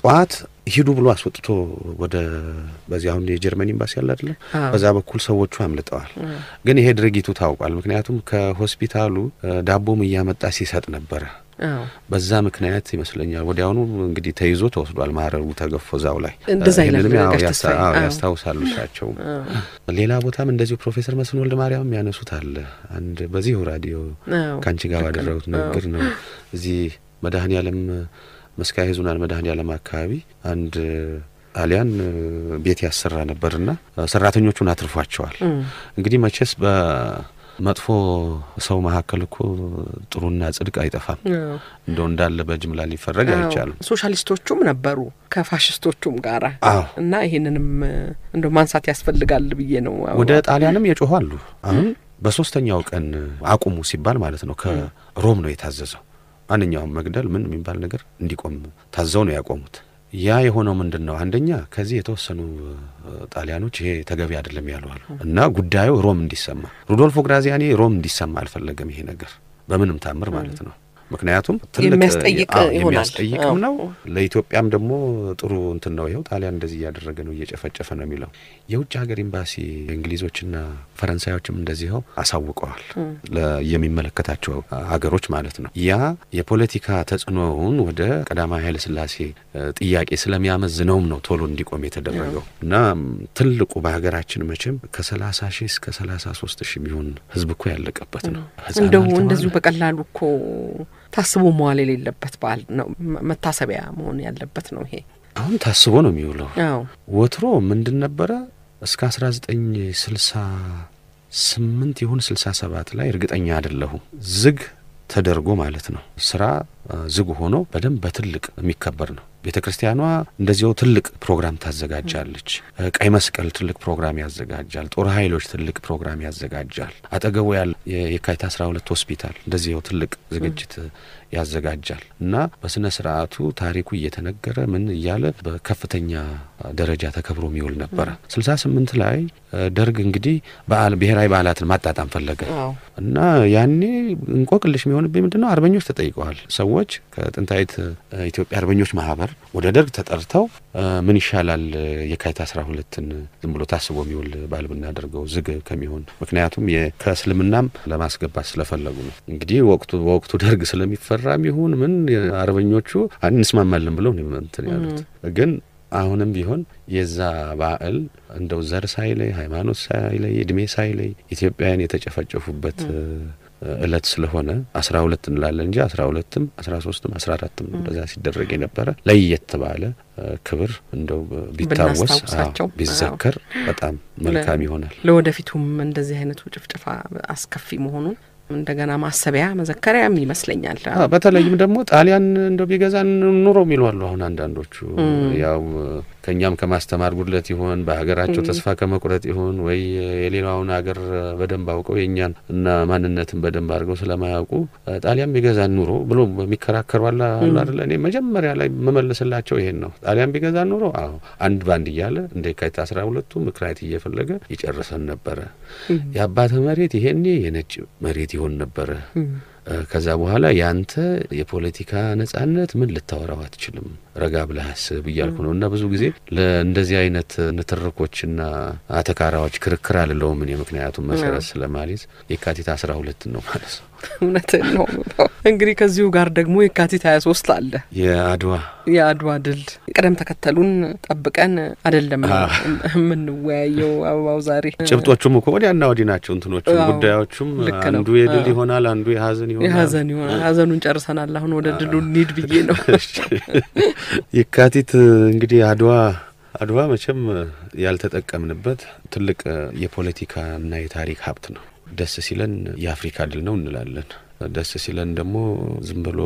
ጠዋት ሂዱ ብሎ አስወጥቶ ወደ በዚህ አሁን የጀርመን ኤምባሲ ያለ አይደለም፣ በዛ በኩል ሰዎቹ አምልጠዋል። ግን ይሄ ድርጊቱ ታውቋል። ምክንያቱም ከሆስፒታሉ ዳቦም እያመጣ ሲሰጥ ነበረ። በዛ ምክንያት ይመስለኛል ወዲያውኑ እንግዲህ ተይዞ ተወስዷል። ማረሩ ተገፎ ዛው ላይ ያስታውሳሉ እሳቸውም። ሌላ ቦታም እንደዚሁ ፕሮፌሰር መስፍን ወልድ ማርያም ያነሱት አለ። አንድ በዚሁ ራዲዮ ከአንቺ ጋር ባደረጉት ንግግር ነው እዚህ መድኃኔ መስካየ ኅዙናን መድኃኔዓለም አካባቢ አንድ ጣሊያን ቤት ያሰራ ነበርና ሰራተኞቹን አትርፏቸዋል። እንግዲህ መቼስ በመጥፎ ሰው መካከል እኮ ጥሩና ጽድቅ አይጠፋም። እንደው እንዳለ በጅምላ ሊፈረግ አይቻልም። ሶሻሊስቶቹም ነበሩ ከፋሽስቶቹም ጋር እና ይህንንም እንደ ማንሳት ያስፈልጋል ብዬ ነው። ወደ ጣሊያንም የጮኋሉ። አሁን በሶስተኛው ቀን አቁሙ ሲባል ማለት ነው ከሮም ነው የታዘዘው ማንኛውም መግደል ምን የሚባል ነገር እንዲቆም ታዘው ነው ያቆሙት። ያ የሆነው ምንድን ነው? አንደኛ ከዚህ የተወሰኑ ጣሊያኖች ይሄ ተገቢ አይደለም ያሉ አሉ እና ጉዳዩ ሮም እንዲሰማ ሩዶልፎ ግራዚያኒ ሮም እንዲሰማ አልፈለገም። ይሄ ነገር በምንም ታምር ማለት ነው። ምክንያቱም የሚያስጠይቅም ነው። ለኢትዮጵያም ደግሞ ጥሩ እንትን ነው። ይኸው ጣሊያን እንደዚህ እያደረገ ነው፣ እየጨፈጨፈ ነው የሚለው የውጭ ሀገር ኤምባሲ እንግሊዞችና ፈረንሳዮችም እንደዚህው አሳውቀዋል፣ የሚመለከታቸው ሀገሮች ማለት ነው። ያ የፖለቲካ ተጽዕኖውን ወደ ቀዳማዊ ኃይለ ስላሴ ጥያቄ ስለሚያመዝነውም ነው ቶሎ እንዲቆም የተደረገው እና ትልቁ በሀገራችን መቼም ከሰላሳ ሺህ እስከ ሰላሳ ሶስት ሺህ የሚሆን ህዝብ እኮ ያለቀበት ነው። እንደዚሁ በቀላሉ እኮ ታስቦ መዋል የሌለበት በዓል ነው። መታሰቢያ መሆን ያለበት ነው። ይሄ አሁን ታስቦ ነው የሚውለው። ወትሮ ምንድን ነበረ እስከ አስራ ዘጠኝ ስልሳ ስምንት ይሁን ስልሳ ሰባት ላይ እርግጠኛ አይደለሁም ዝግ ተደርጎ ማለት ነው ስራ ዝግ ሆኖ በደንብ በትልቅ የሚከበር ነው። ቤተ ክርስቲያኗ እንደዚያው ትልቅ ፕሮግራም ታዘጋጃለች። ቀይ መስቀል ትልቅ ፕሮግራም ያዘጋጃል። ጦር ኃይሎች ትልቅ ፕሮግራም ያዘጋጃል። አጠገቡ ያለ የካቲት 12 ሆስፒታል እንደዚያው ትልቅ ዝግጅት ያዘጋጃል እና በስነ ስርዓቱ ታሪኩ እየተነገረ ምን እያለ በከፍተኛ ደረጃ ተከብሮ የሚውል ነበረ። ስልሳ ስምንት ላይ ደርግ እንግዲህ ብሔራዊ በዓላትን ማጣጣም ፈለገ እና ያኔ እንቆቅልሽ የሚሆንብኝ ምንድን ነው? አርበኞች ተጠይቀዋል። ሰዎች ከጥንታዊት ኢትዮጵያ አርበኞች ማህበር ወደ ደርግ ተጠርተው ምን ይሻላል የካቲት አስራ ሁለትን ዝም ብሎ ታስቦ የሚውል በዓል ብናደርገው ዝግ ከሚሆን ምክንያቱም ከእስልምናም ለማስገባት ስለፈለጉ ነው። እንግዲህ ወቅቱ በወቅቱ ደርግ ስለሚፈ ፈራም ይሁን ምን አርበኞቹ እንስማማለን ብለው ነው እንትን ያሉት። ግን አሁንም ቢሆን የዛ በዓል እንደው ዘር ሳይለይ ሃይማኖት ሳይለይ እድሜ ሳይለይ ኢትዮጵያውያን የተጨፈጨፉበት እለት ስለሆነ አስራ ሁለት እንላለን እንጂ አስራ ሁለትም አስራ ሶስትም አስራ አራትም ነው እንደዛ ሲደረግ የነበረ ለየት ባለ ክብር እንደው ቢታወስ ቢዘከር በጣም መልካም ይሆናል። ለወደፊቱም እንደዚህ አይነቱ ጭፍጭፋ አስከፊ መሆኑን እንደገና ማሰቢያ መዘከሪያም ይመስለኛል። በተለይም ደግሞ ጣሊያን እንደ ቢገዛ ኑሮ የሚሉ አሉ። አሁን አንዳንዶቹ ያው ከእኛም ከማስተማር ጉድለት ይሆን በሀገራቸው ተስፋ ከመቁረጥ ይሆን ወይ የሌላውን ሀገር በደንብ አውቀው የእኛን እና ማንነትን በደንብ አድርገው ስለማያውቁ ጣሊያን ቢገዛን ኑሮ ብሎ የሚከራከሩ አለ አይደለ? እኔ መጀመሪያ ላይ መመልስላቸው ይሄን ነው። ጣሊያን ቢገዛን ኑሮ አዎ አንድ ባንድ እያለ እንደ የካቲት አስራ ሁለቱ ምክንያት እየፈለገ ይጨርሰን ነበረ። የአባተ መሬት ይሄኔ የነጭ መሬት ይሆን ነበረ። ከዛ በኋላ ያንተ የፖለቲካ ነጻነት ምን ልታወራው አትችልም፣ ረጋ ብለህ አስብ እያልኩ ነው። እና ብዙ ጊዜ ለእንደዚህ አይነት ንትርኮችና አተካራዎች ክርክር አልለውም እኔ ምክንያቱም መሰረት ስለማልይዝ የካቲት አስራ ሁለት ነው ማለት ነው። *laughs* እውነትን ነው። እንግዲህ ከዚሁ ጋር ደግሞ የካቲት ሀያ ሶስት አለ የአድዋ የአድዋ ድል ቅደም ተከተሉን ጠብቀን አይደለም የምንወያየው። አበባው ዛሬ ጭብጦቹም እኮ ወዲያና ወዲህ ናቸው። እንትኖቹም ጉዳዮቹም አንዱ የድል ይሆናል፣ አንዱ የሀዘን ይሆናል። የሀዘን ይሆናል። ሀዘኑን ጨርሰናል። አሁን ወደ ድሉ እንሂድ ብዬ ነው። *laughs* የካቲት እንግዲህ አድዋ አድዋ መቼም ያልተጠቀምንበት ትልቅ የፖለቲካና የታሪክ ሀብት ነው። ደስ ሲለን የአፍሪካ ድል ነው እንላለን። ደስ ሲለን ደግሞ ዝም ብሎ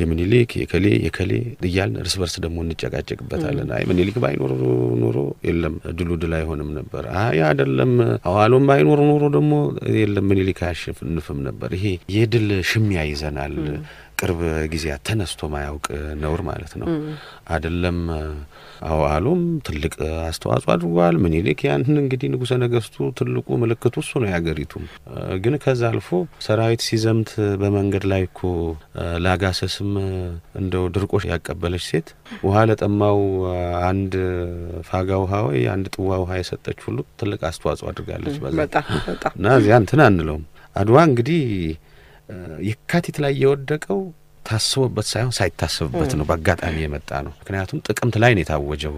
የምኒልክ የከሌ የከሌ እያልን እርስ በርስ ደግሞ እንጨቃጨቅበታለን። አይ ምኒልክ ባይኖር ኑሮ የለም ድሉ ድል አይሆንም ነበር። አይ አይደለም አዋሎም ባይኖር ኑሮ ደግሞ የለም ምኒልክ አያሸንፍም ነበር። ይሄ የድል ሽሚያ ይዘናል ቅርብ ጊዜያት ተነስቶ ማያውቅ ነውር ማለት ነው አደለም። አዎ አሉም ትልቅ አስተዋጽኦ አድርጓል። ምኒልክ ያንን እንግዲህ ንጉሰ ነገስቱ ትልቁ ምልክቱ እሱ ነው ያገሪቱም። ግን ከዛ አልፎ ሰራዊት ሲዘምት በመንገድ ላይ እኮ ላጋሰስም እንደው ድርቆሽ ያቀበለች ሴት ውሃ ለጠማው አንድ ፋጋ ውሃ ወይ አንድ ጥዋ ውሃ የሰጠች ሁሉ ትልቅ አስተዋጽኦ አድርጋለች። በዛ እና እዚያ እንትን አንለውም አድዋ እንግዲህ የካቲት ላይ የወደቀው ታስቦበት ሳይሆን ሳይታሰብበት ነው፣ በአጋጣሚ የመጣ ነው። ምክንያቱም ጥቅምት ላይ ነው የታወጀው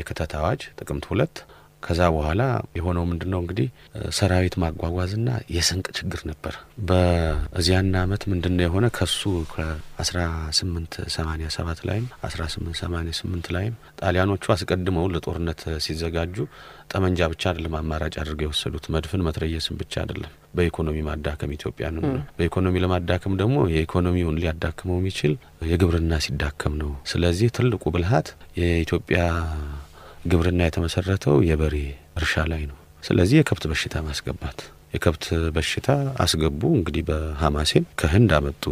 የክተት አዋጅ ጥቅምት ሁለት ከዛ በኋላ የሆነው ምንድን ነው እንግዲህ ሰራዊት ማጓጓዝና የስንቅ ችግር ነበር። በዚያን አመት ምንድን ነው የሆነ ከሱ ከ1887 ላይም 1888 ላይም ጣሊያኖቹ አስቀድመው ለጦርነት ሲዘጋጁ ጠመንጃ ብቻ አይደለም አማራጭ አድርገው የወሰዱት መድፍን መትረየስን ብቻ አይደለም። በኢኮኖሚ ማዳከም ኢትዮጵያን በኢኮኖሚ ለማዳከም ደግሞ የኢኮኖሚውን ሊያዳክመው የሚችል የግብርና ሲዳከም ነው። ስለዚህ ትልቁ ብልሃት የኢትዮጵያ ግብርና የተመሰረተው የበሬ እርሻ ላይ ነው። ስለዚህ የከብት በሽታ ማስገባት የከብት በሽታ አስገቡ። እንግዲህ በሀማሴም ከህንድ አመጡ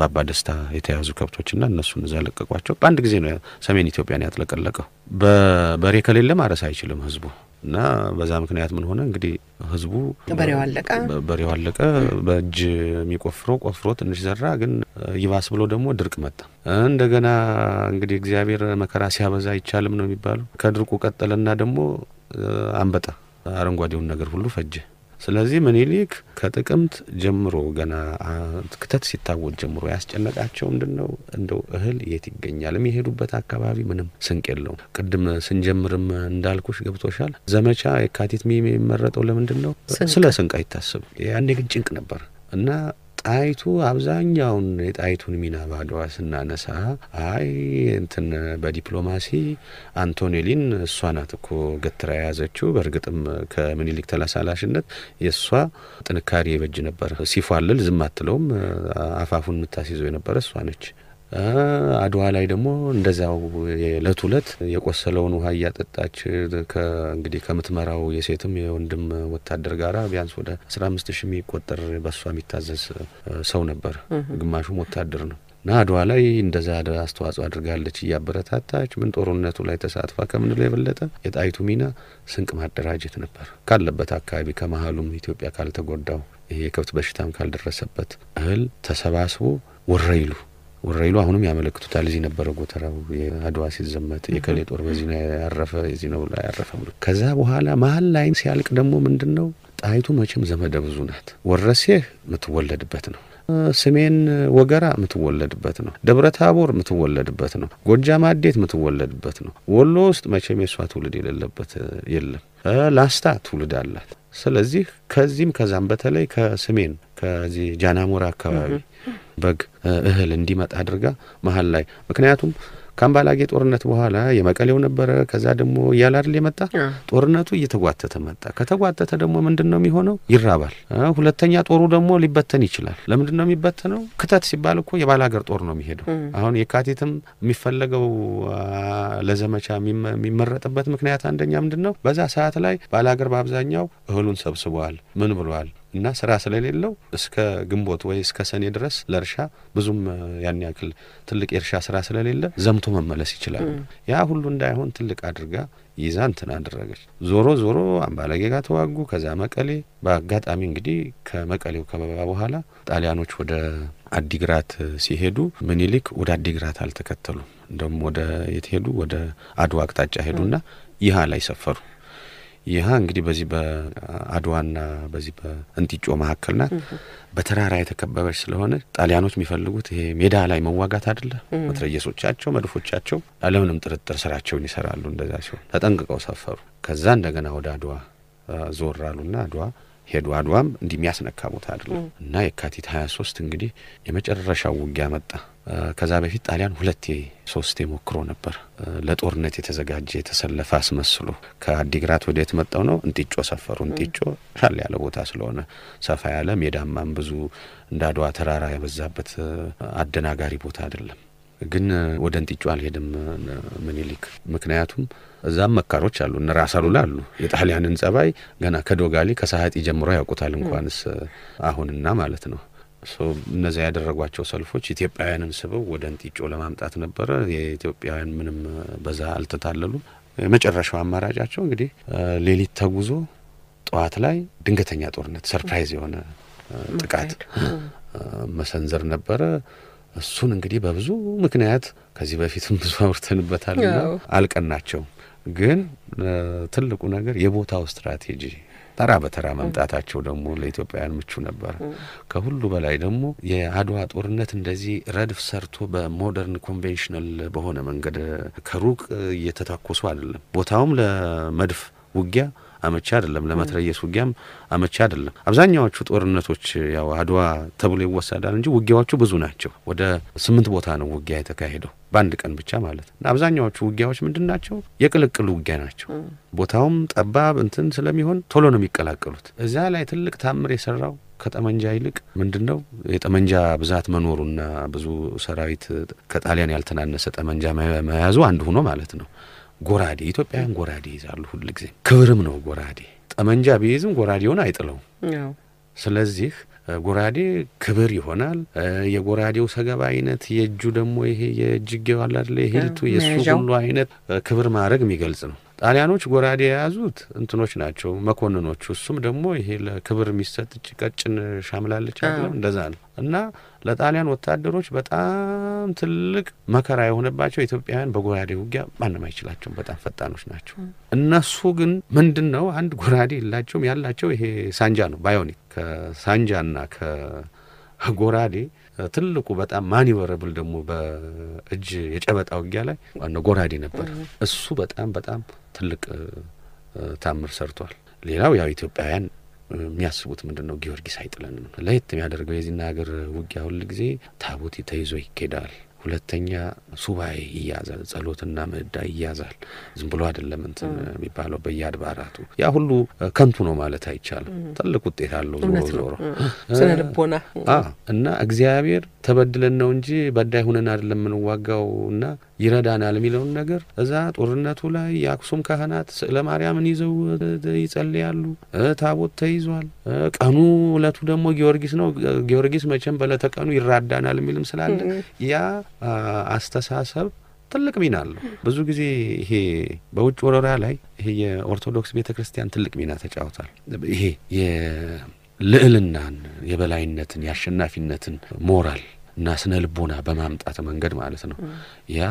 በአባ ደስታ የተያዙ ከብቶችና እነሱን እዛ ለቀቋቸው። በአንድ ጊዜ ነው ሰሜን ኢትዮጵያን ያጥለቀለቀው። በበሬ ከሌለ ማረስ አይችልም ህዝቡ። እና በዛ ምክንያት ምን ሆነ እንግዲህ ህዝቡ በሬው አለቀ፣ በሬው አለቀ። በእጅ የሚቆፍረው ቆፍሮ ትንሽ ዘራ፣ ግን ይባስ ብሎ ደግሞ ድርቅ መጣ። እንደገና እንግዲህ እግዚአብሔር መከራ ሲያበዛ አይቻልም ነው የሚባለው። ከድርቁ ቀጠለና ደግሞ አንበጣ አረንጓዴውን ነገር ሁሉ ፈጀ። ስለዚህ ምኒልክ ከጥቅምት ጀምሮ ገና ክተት ሲታወጅ ጀምሮ ያስጨነቃቸው ምንድን ነው? እንደው እህል የት ይገኛል? የሚሄዱበት አካባቢ ምንም ስንቅ የለውም። ቅድም ስንጀምርም እንዳልኩሽ ገብቶሻል። ዘመቻ የካቲት የሚመረጠው ለምንድን ነው? ስለ ስንቅ አይታስብ። ያኔ ግን ጭንቅ ነበር እና ጣይቱ አብዛኛውን የጣይቱን ሚና ባድዋ ስናነሳ አይ እንትን በዲፕሎማሲ አንቶኔሊን እሷ ናት እኮ ገትራ የያዘችው በእርግጥም ከምኒልክ ተላሳላሽነት የእሷ ጥንካሬ የበጅ ነበር። ሲፏልል ዝም አትለውም። አፋፉን የምታስይዘው የነበረ እሷ ነች። አድዋ ላይ ደግሞ እንደዚያው የዕለት ሁለት የቆሰለውን ውሃ እያጠጣች እንግዲህ ከምትመራው የሴትም የወንድም ወታደር ጋራ ቢያንስ ወደ አስራ አምስት ሺህ የሚቆጠር በሷ የሚታዘዝ ሰው ነበር። ግማሹም ወታደር ነው። እና አድዋ ላይ እንደዛ አስተዋጽኦ አድርጋለች እያበረታታች ምን ጦርነቱ ላይ ተሳትፋ ከምንለው የበለጠ የጣይቱ ሚና ስንቅ ማደራጀት ነበር ካለበት አካባቢ ከመሀሉም ኢትዮጵያ ካልተጎዳው ይሄ የከብት በሽታም ካልደረሰበት እህል ተሰባስቦ ወረይሉ ወረይሉ አሁንም ያመለክቱታል። እዚህ ነበረ ጎተራው፣ የአድዋ ሲዘመት የከሌ ጦር በዚህ ነው ያረፈ፣ እዚህ ነው ያረፈ ብሎ ከዛ በኋላ መሀል ላይ ሲያልቅ ደግሞ ምንድን ነው ጣይቱ መቼም ዘመደ ብዙ ናት። ወረሴህ የምትወለድበት ነው። ሰሜን ወገራ የምትወለድበት ነው። ደብረ ታቦር የምትወለድበት ነው። ጎጃም አዴት የምትወለድበት ነው። ወሎ ውስጥ መቼም የሷ ትውልድ የሌለበት የለም። ላስታ ትውልድ አላት። ስለዚህ ከዚህም ከዛም በተለይ ከሰሜን ከዚህ ጃናሞራ አካባቢ በግ እህል እንዲመጣ አድርጋ መሀል ላይ ምክንያቱም ከአምባላጌ ጦርነት በኋላ የመቀሌው ነበረ። ከዛ ደግሞ እያለ አይደል የመጣ ጦርነቱ እየተጓተተ መጣ። ከተጓተተ ደግሞ ምንድን ነው የሚሆነው? ይራባል። ሁለተኛ ጦሩ ደግሞ ሊበተን ይችላል። ለምንድን ነው የሚበተነው? ክተት ሲባል እኮ የባል ሀገር ጦር ነው የሚሄደው። አሁን የካቲትም የሚፈለገው ለዘመቻ የሚመረጥበት ምክንያት አንደኛ ምንድን ነው? በዛ ሰዓት ላይ ባል ሀገር በአብዛኛው እህሉን ሰብስበዋል። ምን ብሏል። እና ስራ ስለሌለው እስከ ግንቦት ወይ እስከ ሰኔ ድረስ ለእርሻ ብዙም ያን ያክል ትልቅ የእርሻ ስራ ስለሌለ ዘምቶ መመለስ ይችላል። ያ ሁሉ እንዳይሆን ትልቅ አድርጋ ይዛ እንትን አደረገች። ዞሮ ዞሮ አምባለጌ ጋር ተዋጉ። ከዛ መቀሌ በአጋጣሚ እንግዲህ ከመቀሌው ከበባ በኋላ ጣሊያኖች ወደ አዲግራት ሲሄዱ ምኒልክ ወደ አዲግራት አልተከተሉም። እንደውም ወደ የት ሄዱ? ወደ አድዋ አቅጣጫ ሄዱና ይሃ ላይ ሰፈሩ። ይህ እንግዲህ በዚህ በአድዋና በዚህ በእንጢጮ መካከል ናት። በተራራ የተከበበች ስለሆነ ጣሊያኖች የሚፈልጉት ይሄ ሜዳ ላይ መዋጋት አይደለ። መትረየሶቻቸው፣ መድፎቻቸው አለምንም ጥርጥር ስራቸውን ይሰራሉ። እንደዛ ሲሆን ተጠንቅቀው ሰፈሩ። ከዛ እንደገና ወደ አድዋ ዞር አሉና አድዋ ሄዱ። አድዋም እንዲህ የሚያስነካ ቦታ አይደለም እና የካቲት 2ሶስት እንግዲህ የመጨረሻው ውጊያ መጣ። ከዛ በፊት ጣሊያን ሁለቴ ሶስቴ ሞክሮ ነበር ለጦርነት የተዘጋጀ የተሰለፈ አስመስሎ ከአዲግራት ወደየት መጣው ነው እንጢጮ ሰፈሩ። እንጢጮ ሻል ያለ ቦታ ስለሆነ ሰፋ ያለ ሜዳማም ብዙ እንደ አድዋ ተራራ የበዛበት አደናጋሪ ቦታ አይደለም። ግን ወደ እንጢጮ አልሄድም ምኒልክ። ምክንያቱም እዛም መካሮች አሉ፣ እነ ራስ አሉላ አሉ። የጣሊያንን ጸባይ ገና ከዶጋሊ ከሳሀጢ ጀምሮ ያውቁታል፣ እንኳንስ አሁንና ማለት ነው እነዚያ ያደረጓቸው ሰልፎች ኢትዮጵያውያንን ስበው ወደ እንጢጮ ለማምጣት ነበረ። የኢትዮጵያውያን ምንም በዛ አልተታለሉም። የመጨረሻው አማራጫቸው እንግዲህ ሌሊት ተጉዞ ጠዋት ላይ ድንገተኛ ጦርነት፣ ሰርፕራይዝ የሆነ ጥቃት መሰንዘር ነበረ። እሱን እንግዲህ በብዙ ምክንያት ከዚህ በፊትም ብዙ አውርተንበታልና አልቀናቸው። ግን ትልቁ ነገር የቦታው ስትራቴጂ ተራ በተራ መምጣታቸው ደግሞ ለኢትዮጵያውያን ምቹ ነበረ። ከሁሉ በላይ ደግሞ የአድዋ ጦርነት እንደዚህ ረድፍ ሰርቶ በሞደርን ኮንቬንሽናል በሆነ መንገድ ከሩቅ እየተታኮሱ አይደለም። ቦታውም ለመድፍ ውጊያ አመቺ አይደለም፣ ለመትረየስ ውጊያም አመቺ አይደለም። አብዛኛዎቹ ጦርነቶች ያው አድዋ ተብሎ ይወሰዳል እንጂ ውጊያዎቹ ብዙ ናቸው። ወደ ስምንት ቦታ ነው ውጊያ የተካሄደው በአንድ ቀን ብቻ ማለት ነው። አብዛኛዎቹ ውጊያዎች ምንድን ናቸው? የቅልቅል ውጊያ ናቸው። ቦታውም ጠባብ እንትን ስለሚሆን ቶሎ ነው የሚቀላቀሉት። እዚያ ላይ ትልቅ ታምር የሰራው ከጠመንጃ ይልቅ ምንድን ነው የጠመንጃ ብዛት መኖሩና ብዙ ሰራዊት ከጣሊያን ያልተናነሰ ጠመንጃ መያዙ አንድ ሆኖ ማለት ነው ጎራዴ ኢትዮጵያውያን ጎራዴ ይዛሉ ጊዜ ክብርም ነው ጎራዴ ጠመንጃ ቢይዝም ጎራዴውን አይጥለውም ስለዚህ ጎራዴ ክብር ይሆናል የጎራዴው ሰገባ አይነት የእጁ ደግሞ ይሄ የእጅጌው አላለ የሄልቱ የእሱ ሁሉ አይነት ክብር ማድረግ የሚገልጽ ነው ጣሊያኖች ጎራዴ የያዙት እንትኖች ናቸው መኮንኖች። እሱም ደግሞ ይሄ ለክብር የሚሰጥ ቀጭን ሻምላለች አለ እንደዛ ነው እና ለጣሊያን ወታደሮች በጣም ትልቅ መከራ የሆነባቸው ኢትዮጵያውያን በጎራዴ ውጊያ ማንም አይችላቸውም። በጣም ፈጣኖች ናቸው። እነሱ ግን ምንድን ነው አንድ ጎራዴ የላቸውም። ያላቸው ይሄ ሳንጃ ነው፣ ባዮኒክ ከሳንጃና ከጎራዴ ትልቁ በጣም ማኒቨረብል ደግሞ በእጅ የጨበጣ ውጊያ ላይ ዋናው ጎራዴ ነበር። እሱ በጣም በጣም ትልቅ ታምር ሰርቷል። ሌላው ያው ኢትዮጵያውያን የሚያስቡት ምንድን ነው? ጊዮርጊስ አይጥለንም። ለየት የሚያደርገው የዚህና ሀገር ውጊያ ሁል ጊዜ ታቦት ተይዞ ይኬዳል። ሁለተኛ ሱባኤ ይያዛል፣ ጸሎትና ምዕዳ ይያዛል። ዝም ብሎ አይደለም እንትን የሚባለው በየአድባራቱ ያ ሁሉ ከንቱ ነው ማለት አይቻልም። ትልቅ ውጤት አለው ዞሮ ዞሮ ስነ ልቦና እና እግዚአብሔር ተበድለን ነው እንጂ በዳይ ሁነን አይደለም የምንዋጋው እና ይረዳናል የሚለውን ነገር እዛ ጦርነቱ ላይ የአክሱም ካህናት ስዕለ ማርያምን ይዘው ይጸልያሉ። ታቦት ተይዟል። ቀኑ እለቱ ደግሞ ጊዮርጊስ ነው። ጊዮርጊስ መቼም በለተቀኑ ይራዳናል የሚልም ስላለ ያ አስተሳሰብ ትልቅ ሚና አለው። ብዙ ጊዜ ይሄ በውጭ ወረራ ላይ ይሄ የኦርቶዶክስ ቤተ ክርስቲያን ትልቅ ሚና ተጫውቷል። ይሄ የልዕልናን፣ የበላይነትን፣ የአሸናፊነትን ሞራል እና ስነ ልቦና በማምጣት መንገድ ማለት ነው። ያ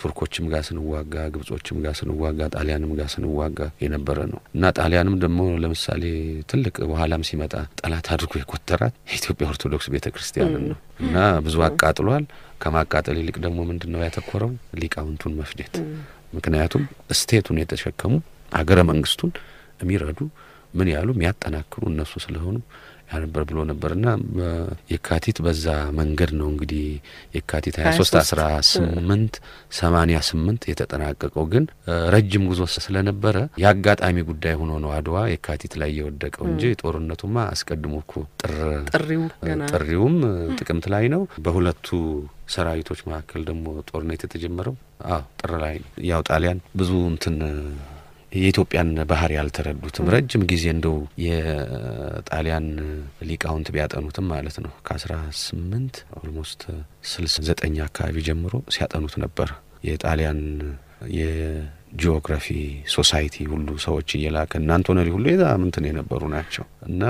ቱርኮችም ጋር ስንዋጋ፣ ግብጾችም ጋር ስንዋጋ፣ ጣሊያንም ጋር ስንዋጋ የነበረ ነው እና ጣሊያንም ደግሞ ለምሳሌ ትልቅ በኋላም ሲመጣ ጠላት አድርጎ የቆጠራት የኢትዮጵያ ኦርቶዶክስ ቤተ ክርስቲያንን ነው እና ብዙ አቃጥሏል። ከማቃጠል ይልቅ ደግሞ ምንድን ነው ያተኮረው ሊቃውንቱን መፍጀት። ምክንያቱም እስቴቱን የተሸከሙ አገረ መንግስቱን የሚረዱ ምን ያሉ የሚያጠናክሩ እነሱ ስለሆኑ ያነበር ብሎ ነበርና የካቲት በዛ መንገድ ነው እንግዲህ የካቲት ሀያ ሶስት አስራ ስምንት ሰማኒያ ስምንት የተጠናቀቀው ግን ረጅም ጉዞ ስለነበረ የአጋጣሚ ጉዳይ ሆኖ ነው አድዋ የካቲት ላይ የወደቀው እንጂ ጦርነቱማ አስቀድሞ እኮ ጥር ጥሪውም ጥቅምት ላይ ነው በሁለቱ ሰራዊቶች መካከል ደግሞ ጦርነት የተጀመረው አዎ ጥር ላይ ያው ጣሊያን ብዙ እንትን የኢትዮጵያን ባህሪ ያልተረዱትም ረጅም ጊዜ እንደው የጣሊያን ሊቃውንት ቢያጠኑትም ማለት ነው ከአስራ ስምንት ኦልሞስት ስልሳ ዘጠኝ አካባቢ ጀምሮ ሲያጠኑት ነበር የጣሊያን የጂኦግራፊ ሶሳይቲ ሁሉ ሰዎች እየላከ እና አንቶኔሊ ሁሉ የዛ ምንትን የነበሩ ናቸው እና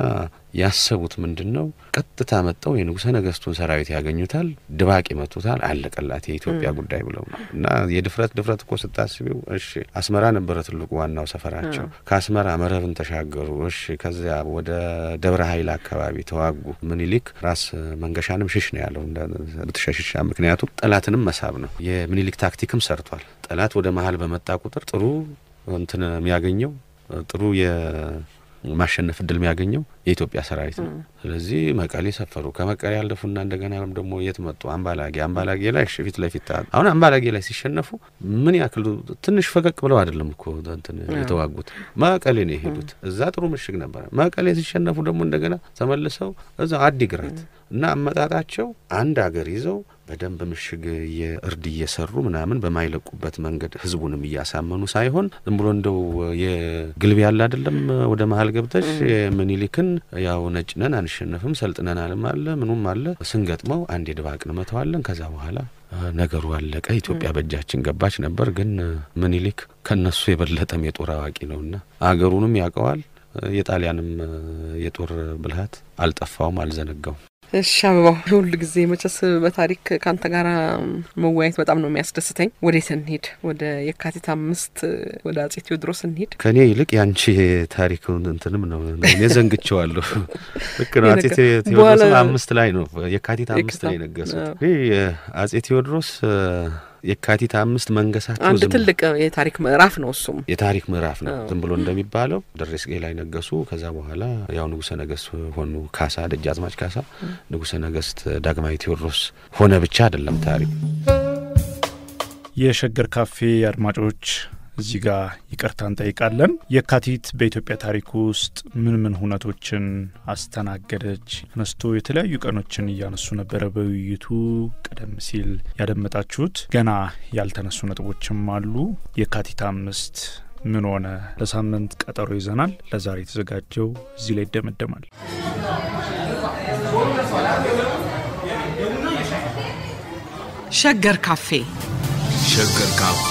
ያሰቡት ምንድን ነው? ቀጥታ መጠው የንጉሠ ነገሥቱን ሰራዊት ያገኙታል፣ ድባቅ ይመቱታል፣ አለቀላት የኢትዮጵያ ጉዳይ ብለው ነው እና የድፍረት ድፍረት እኮ ስታስቢው፣ እሺ አስመራ ነበረ ትልቁ ዋናው ሰፈራቸው። ከአስመራ መረብን ተሻገሩ። እሺ ከዚያ ወደ ደብረ ኃይል አካባቢ ተዋጉ። ምኒልክ ራስ መንገሻንም ሽሽ ነው ያለው ብትሸሽሻ፣ ምክንያቱም ጠላትንም መሳብ ነው። የምኒልክ ታክቲክም ሰርቷል። ጠላት ወደ መሀል በመጣ ቁጥር ጥሩ እንትን የሚያገኘው ጥሩ ማሸነፍ እድል የሚያገኘው የኢትዮጵያ ሰራዊት ነው። ስለዚህ መቀሌ ሰፈሩ ከመቀሌ ያለፉና እንደገና ደግሞ የት መጡ? አምባላጌ አምባላጌ ላይ ፊት ለፊት አሁን አምባላጌ ላይ ሲሸነፉ ምን ያክል ትንሽ ፈቀቅ ብለው አይደለም እኮ እንትን የተዋጉት መቀሌ ነው የሄዱት። እዛ ጥሩ ምሽግ ነበረ። መቀሌ ሲሸነፉ ደግሞ እንደገና ተመልሰው እዛ አዲግራት እና አመጣጣቸው አንድ አገር ይዘው በደንብ ምሽግ የእርድ እየሰሩ ምናምን በማይለቁበት መንገድ ህዝቡንም እያሳመኑ ሳይሆን ዝም ብሎ እንደው የግልብ ያለ አይደለም። ወደ መሀል ገብተሽ ምኒልክን ያው ነጭነን አንሸነፍም ሰልጥነናልም አለ ምኑም አለ ስንገጥመው አንድ የድባቅ እንመተዋለን። ከዛ በኋላ ነገሩ አለቀ። ኢትዮጵያ በእጃችን ገባች ነበር። ግን ምኒልክ ከነሱ የበለጠም የጦር አዋቂ ነውና አገሩንም ያውቀዋል። የጣሊያንም የጦር ብልሃት አልጠፋውም፣ አልዘነጋውም። እሺ አበባ ሁሉ ጊዜ መቸስ በታሪክ ከአንተ ጋር መወያየት በጣም ነው የሚያስደስተኝ። ወዴት እንሄድ? ወደ የካቲት አምስት ወደ አጼ ቴዎድሮስ እንሄድ። ከእኔ ይልቅ ያንቺ ታሪክ እንትንም ነው እኔ ዘንግቸዋለሁ። *laughs* ልክ ነው። አጼ ቴዎድሮስ አምስት ላይ ነው የካቲት አምስት ላይ ነገሱት። አጼ ቴዎድሮስ የካቲት አምስት መንገሳት አንድ ትልቅ የታሪክ ምዕራፍ ነው። እሱም የታሪክ ምዕራፍ ነው። ዝም ብሎ እንደሚባለው ደሬስጌ ላይ ነገሱ። ከዛ በኋላ ያው ንጉሰ ነገስት ሆኑ። ካሳ ደጃዝማች ካሳ ንጉሰ ነገስት ዳግማዊ ቴዎድሮስ ሆነ ብቻ አይደለም ታሪክ። የሸገር ካፌ አድማጮች እዚህ ጋር ይቅርታ እንጠይቃለን። የካቲት በኢትዮጵያ ታሪክ ውስጥ ምን ምን ሁነቶችን አስተናገደች? ተነስቶ የተለያዩ ቀኖችን እያነሱ ነበረ በውይይቱ። ቀደም ሲል ያደመጣችሁት ገና ያልተነሱ ነጥቦችም አሉ። የካቲት አምስት ምን ሆነ? ለሳምንት ቀጠሮ ይዘናል። ለዛሬ የተዘጋጀው እዚህ ላይ ይደመደማል። ሸገር ካፌ ሸገር ካፌ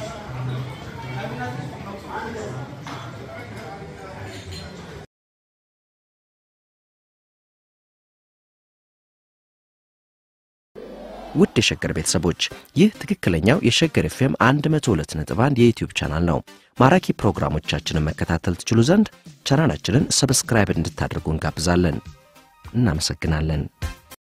ውድ የሸገር ቤተሰቦች ይህ ትክክለኛው የሸገር ኤፍኤም 102.1 የዩትዩብ ቻናል ነው። ማራኪ ፕሮግራሞቻችንን መከታተል ትችሉ ዘንድ ቻናላችንን ሰብስክራይብ እንድታደርጉ እንጋብዛለን። እናመሰግናለን።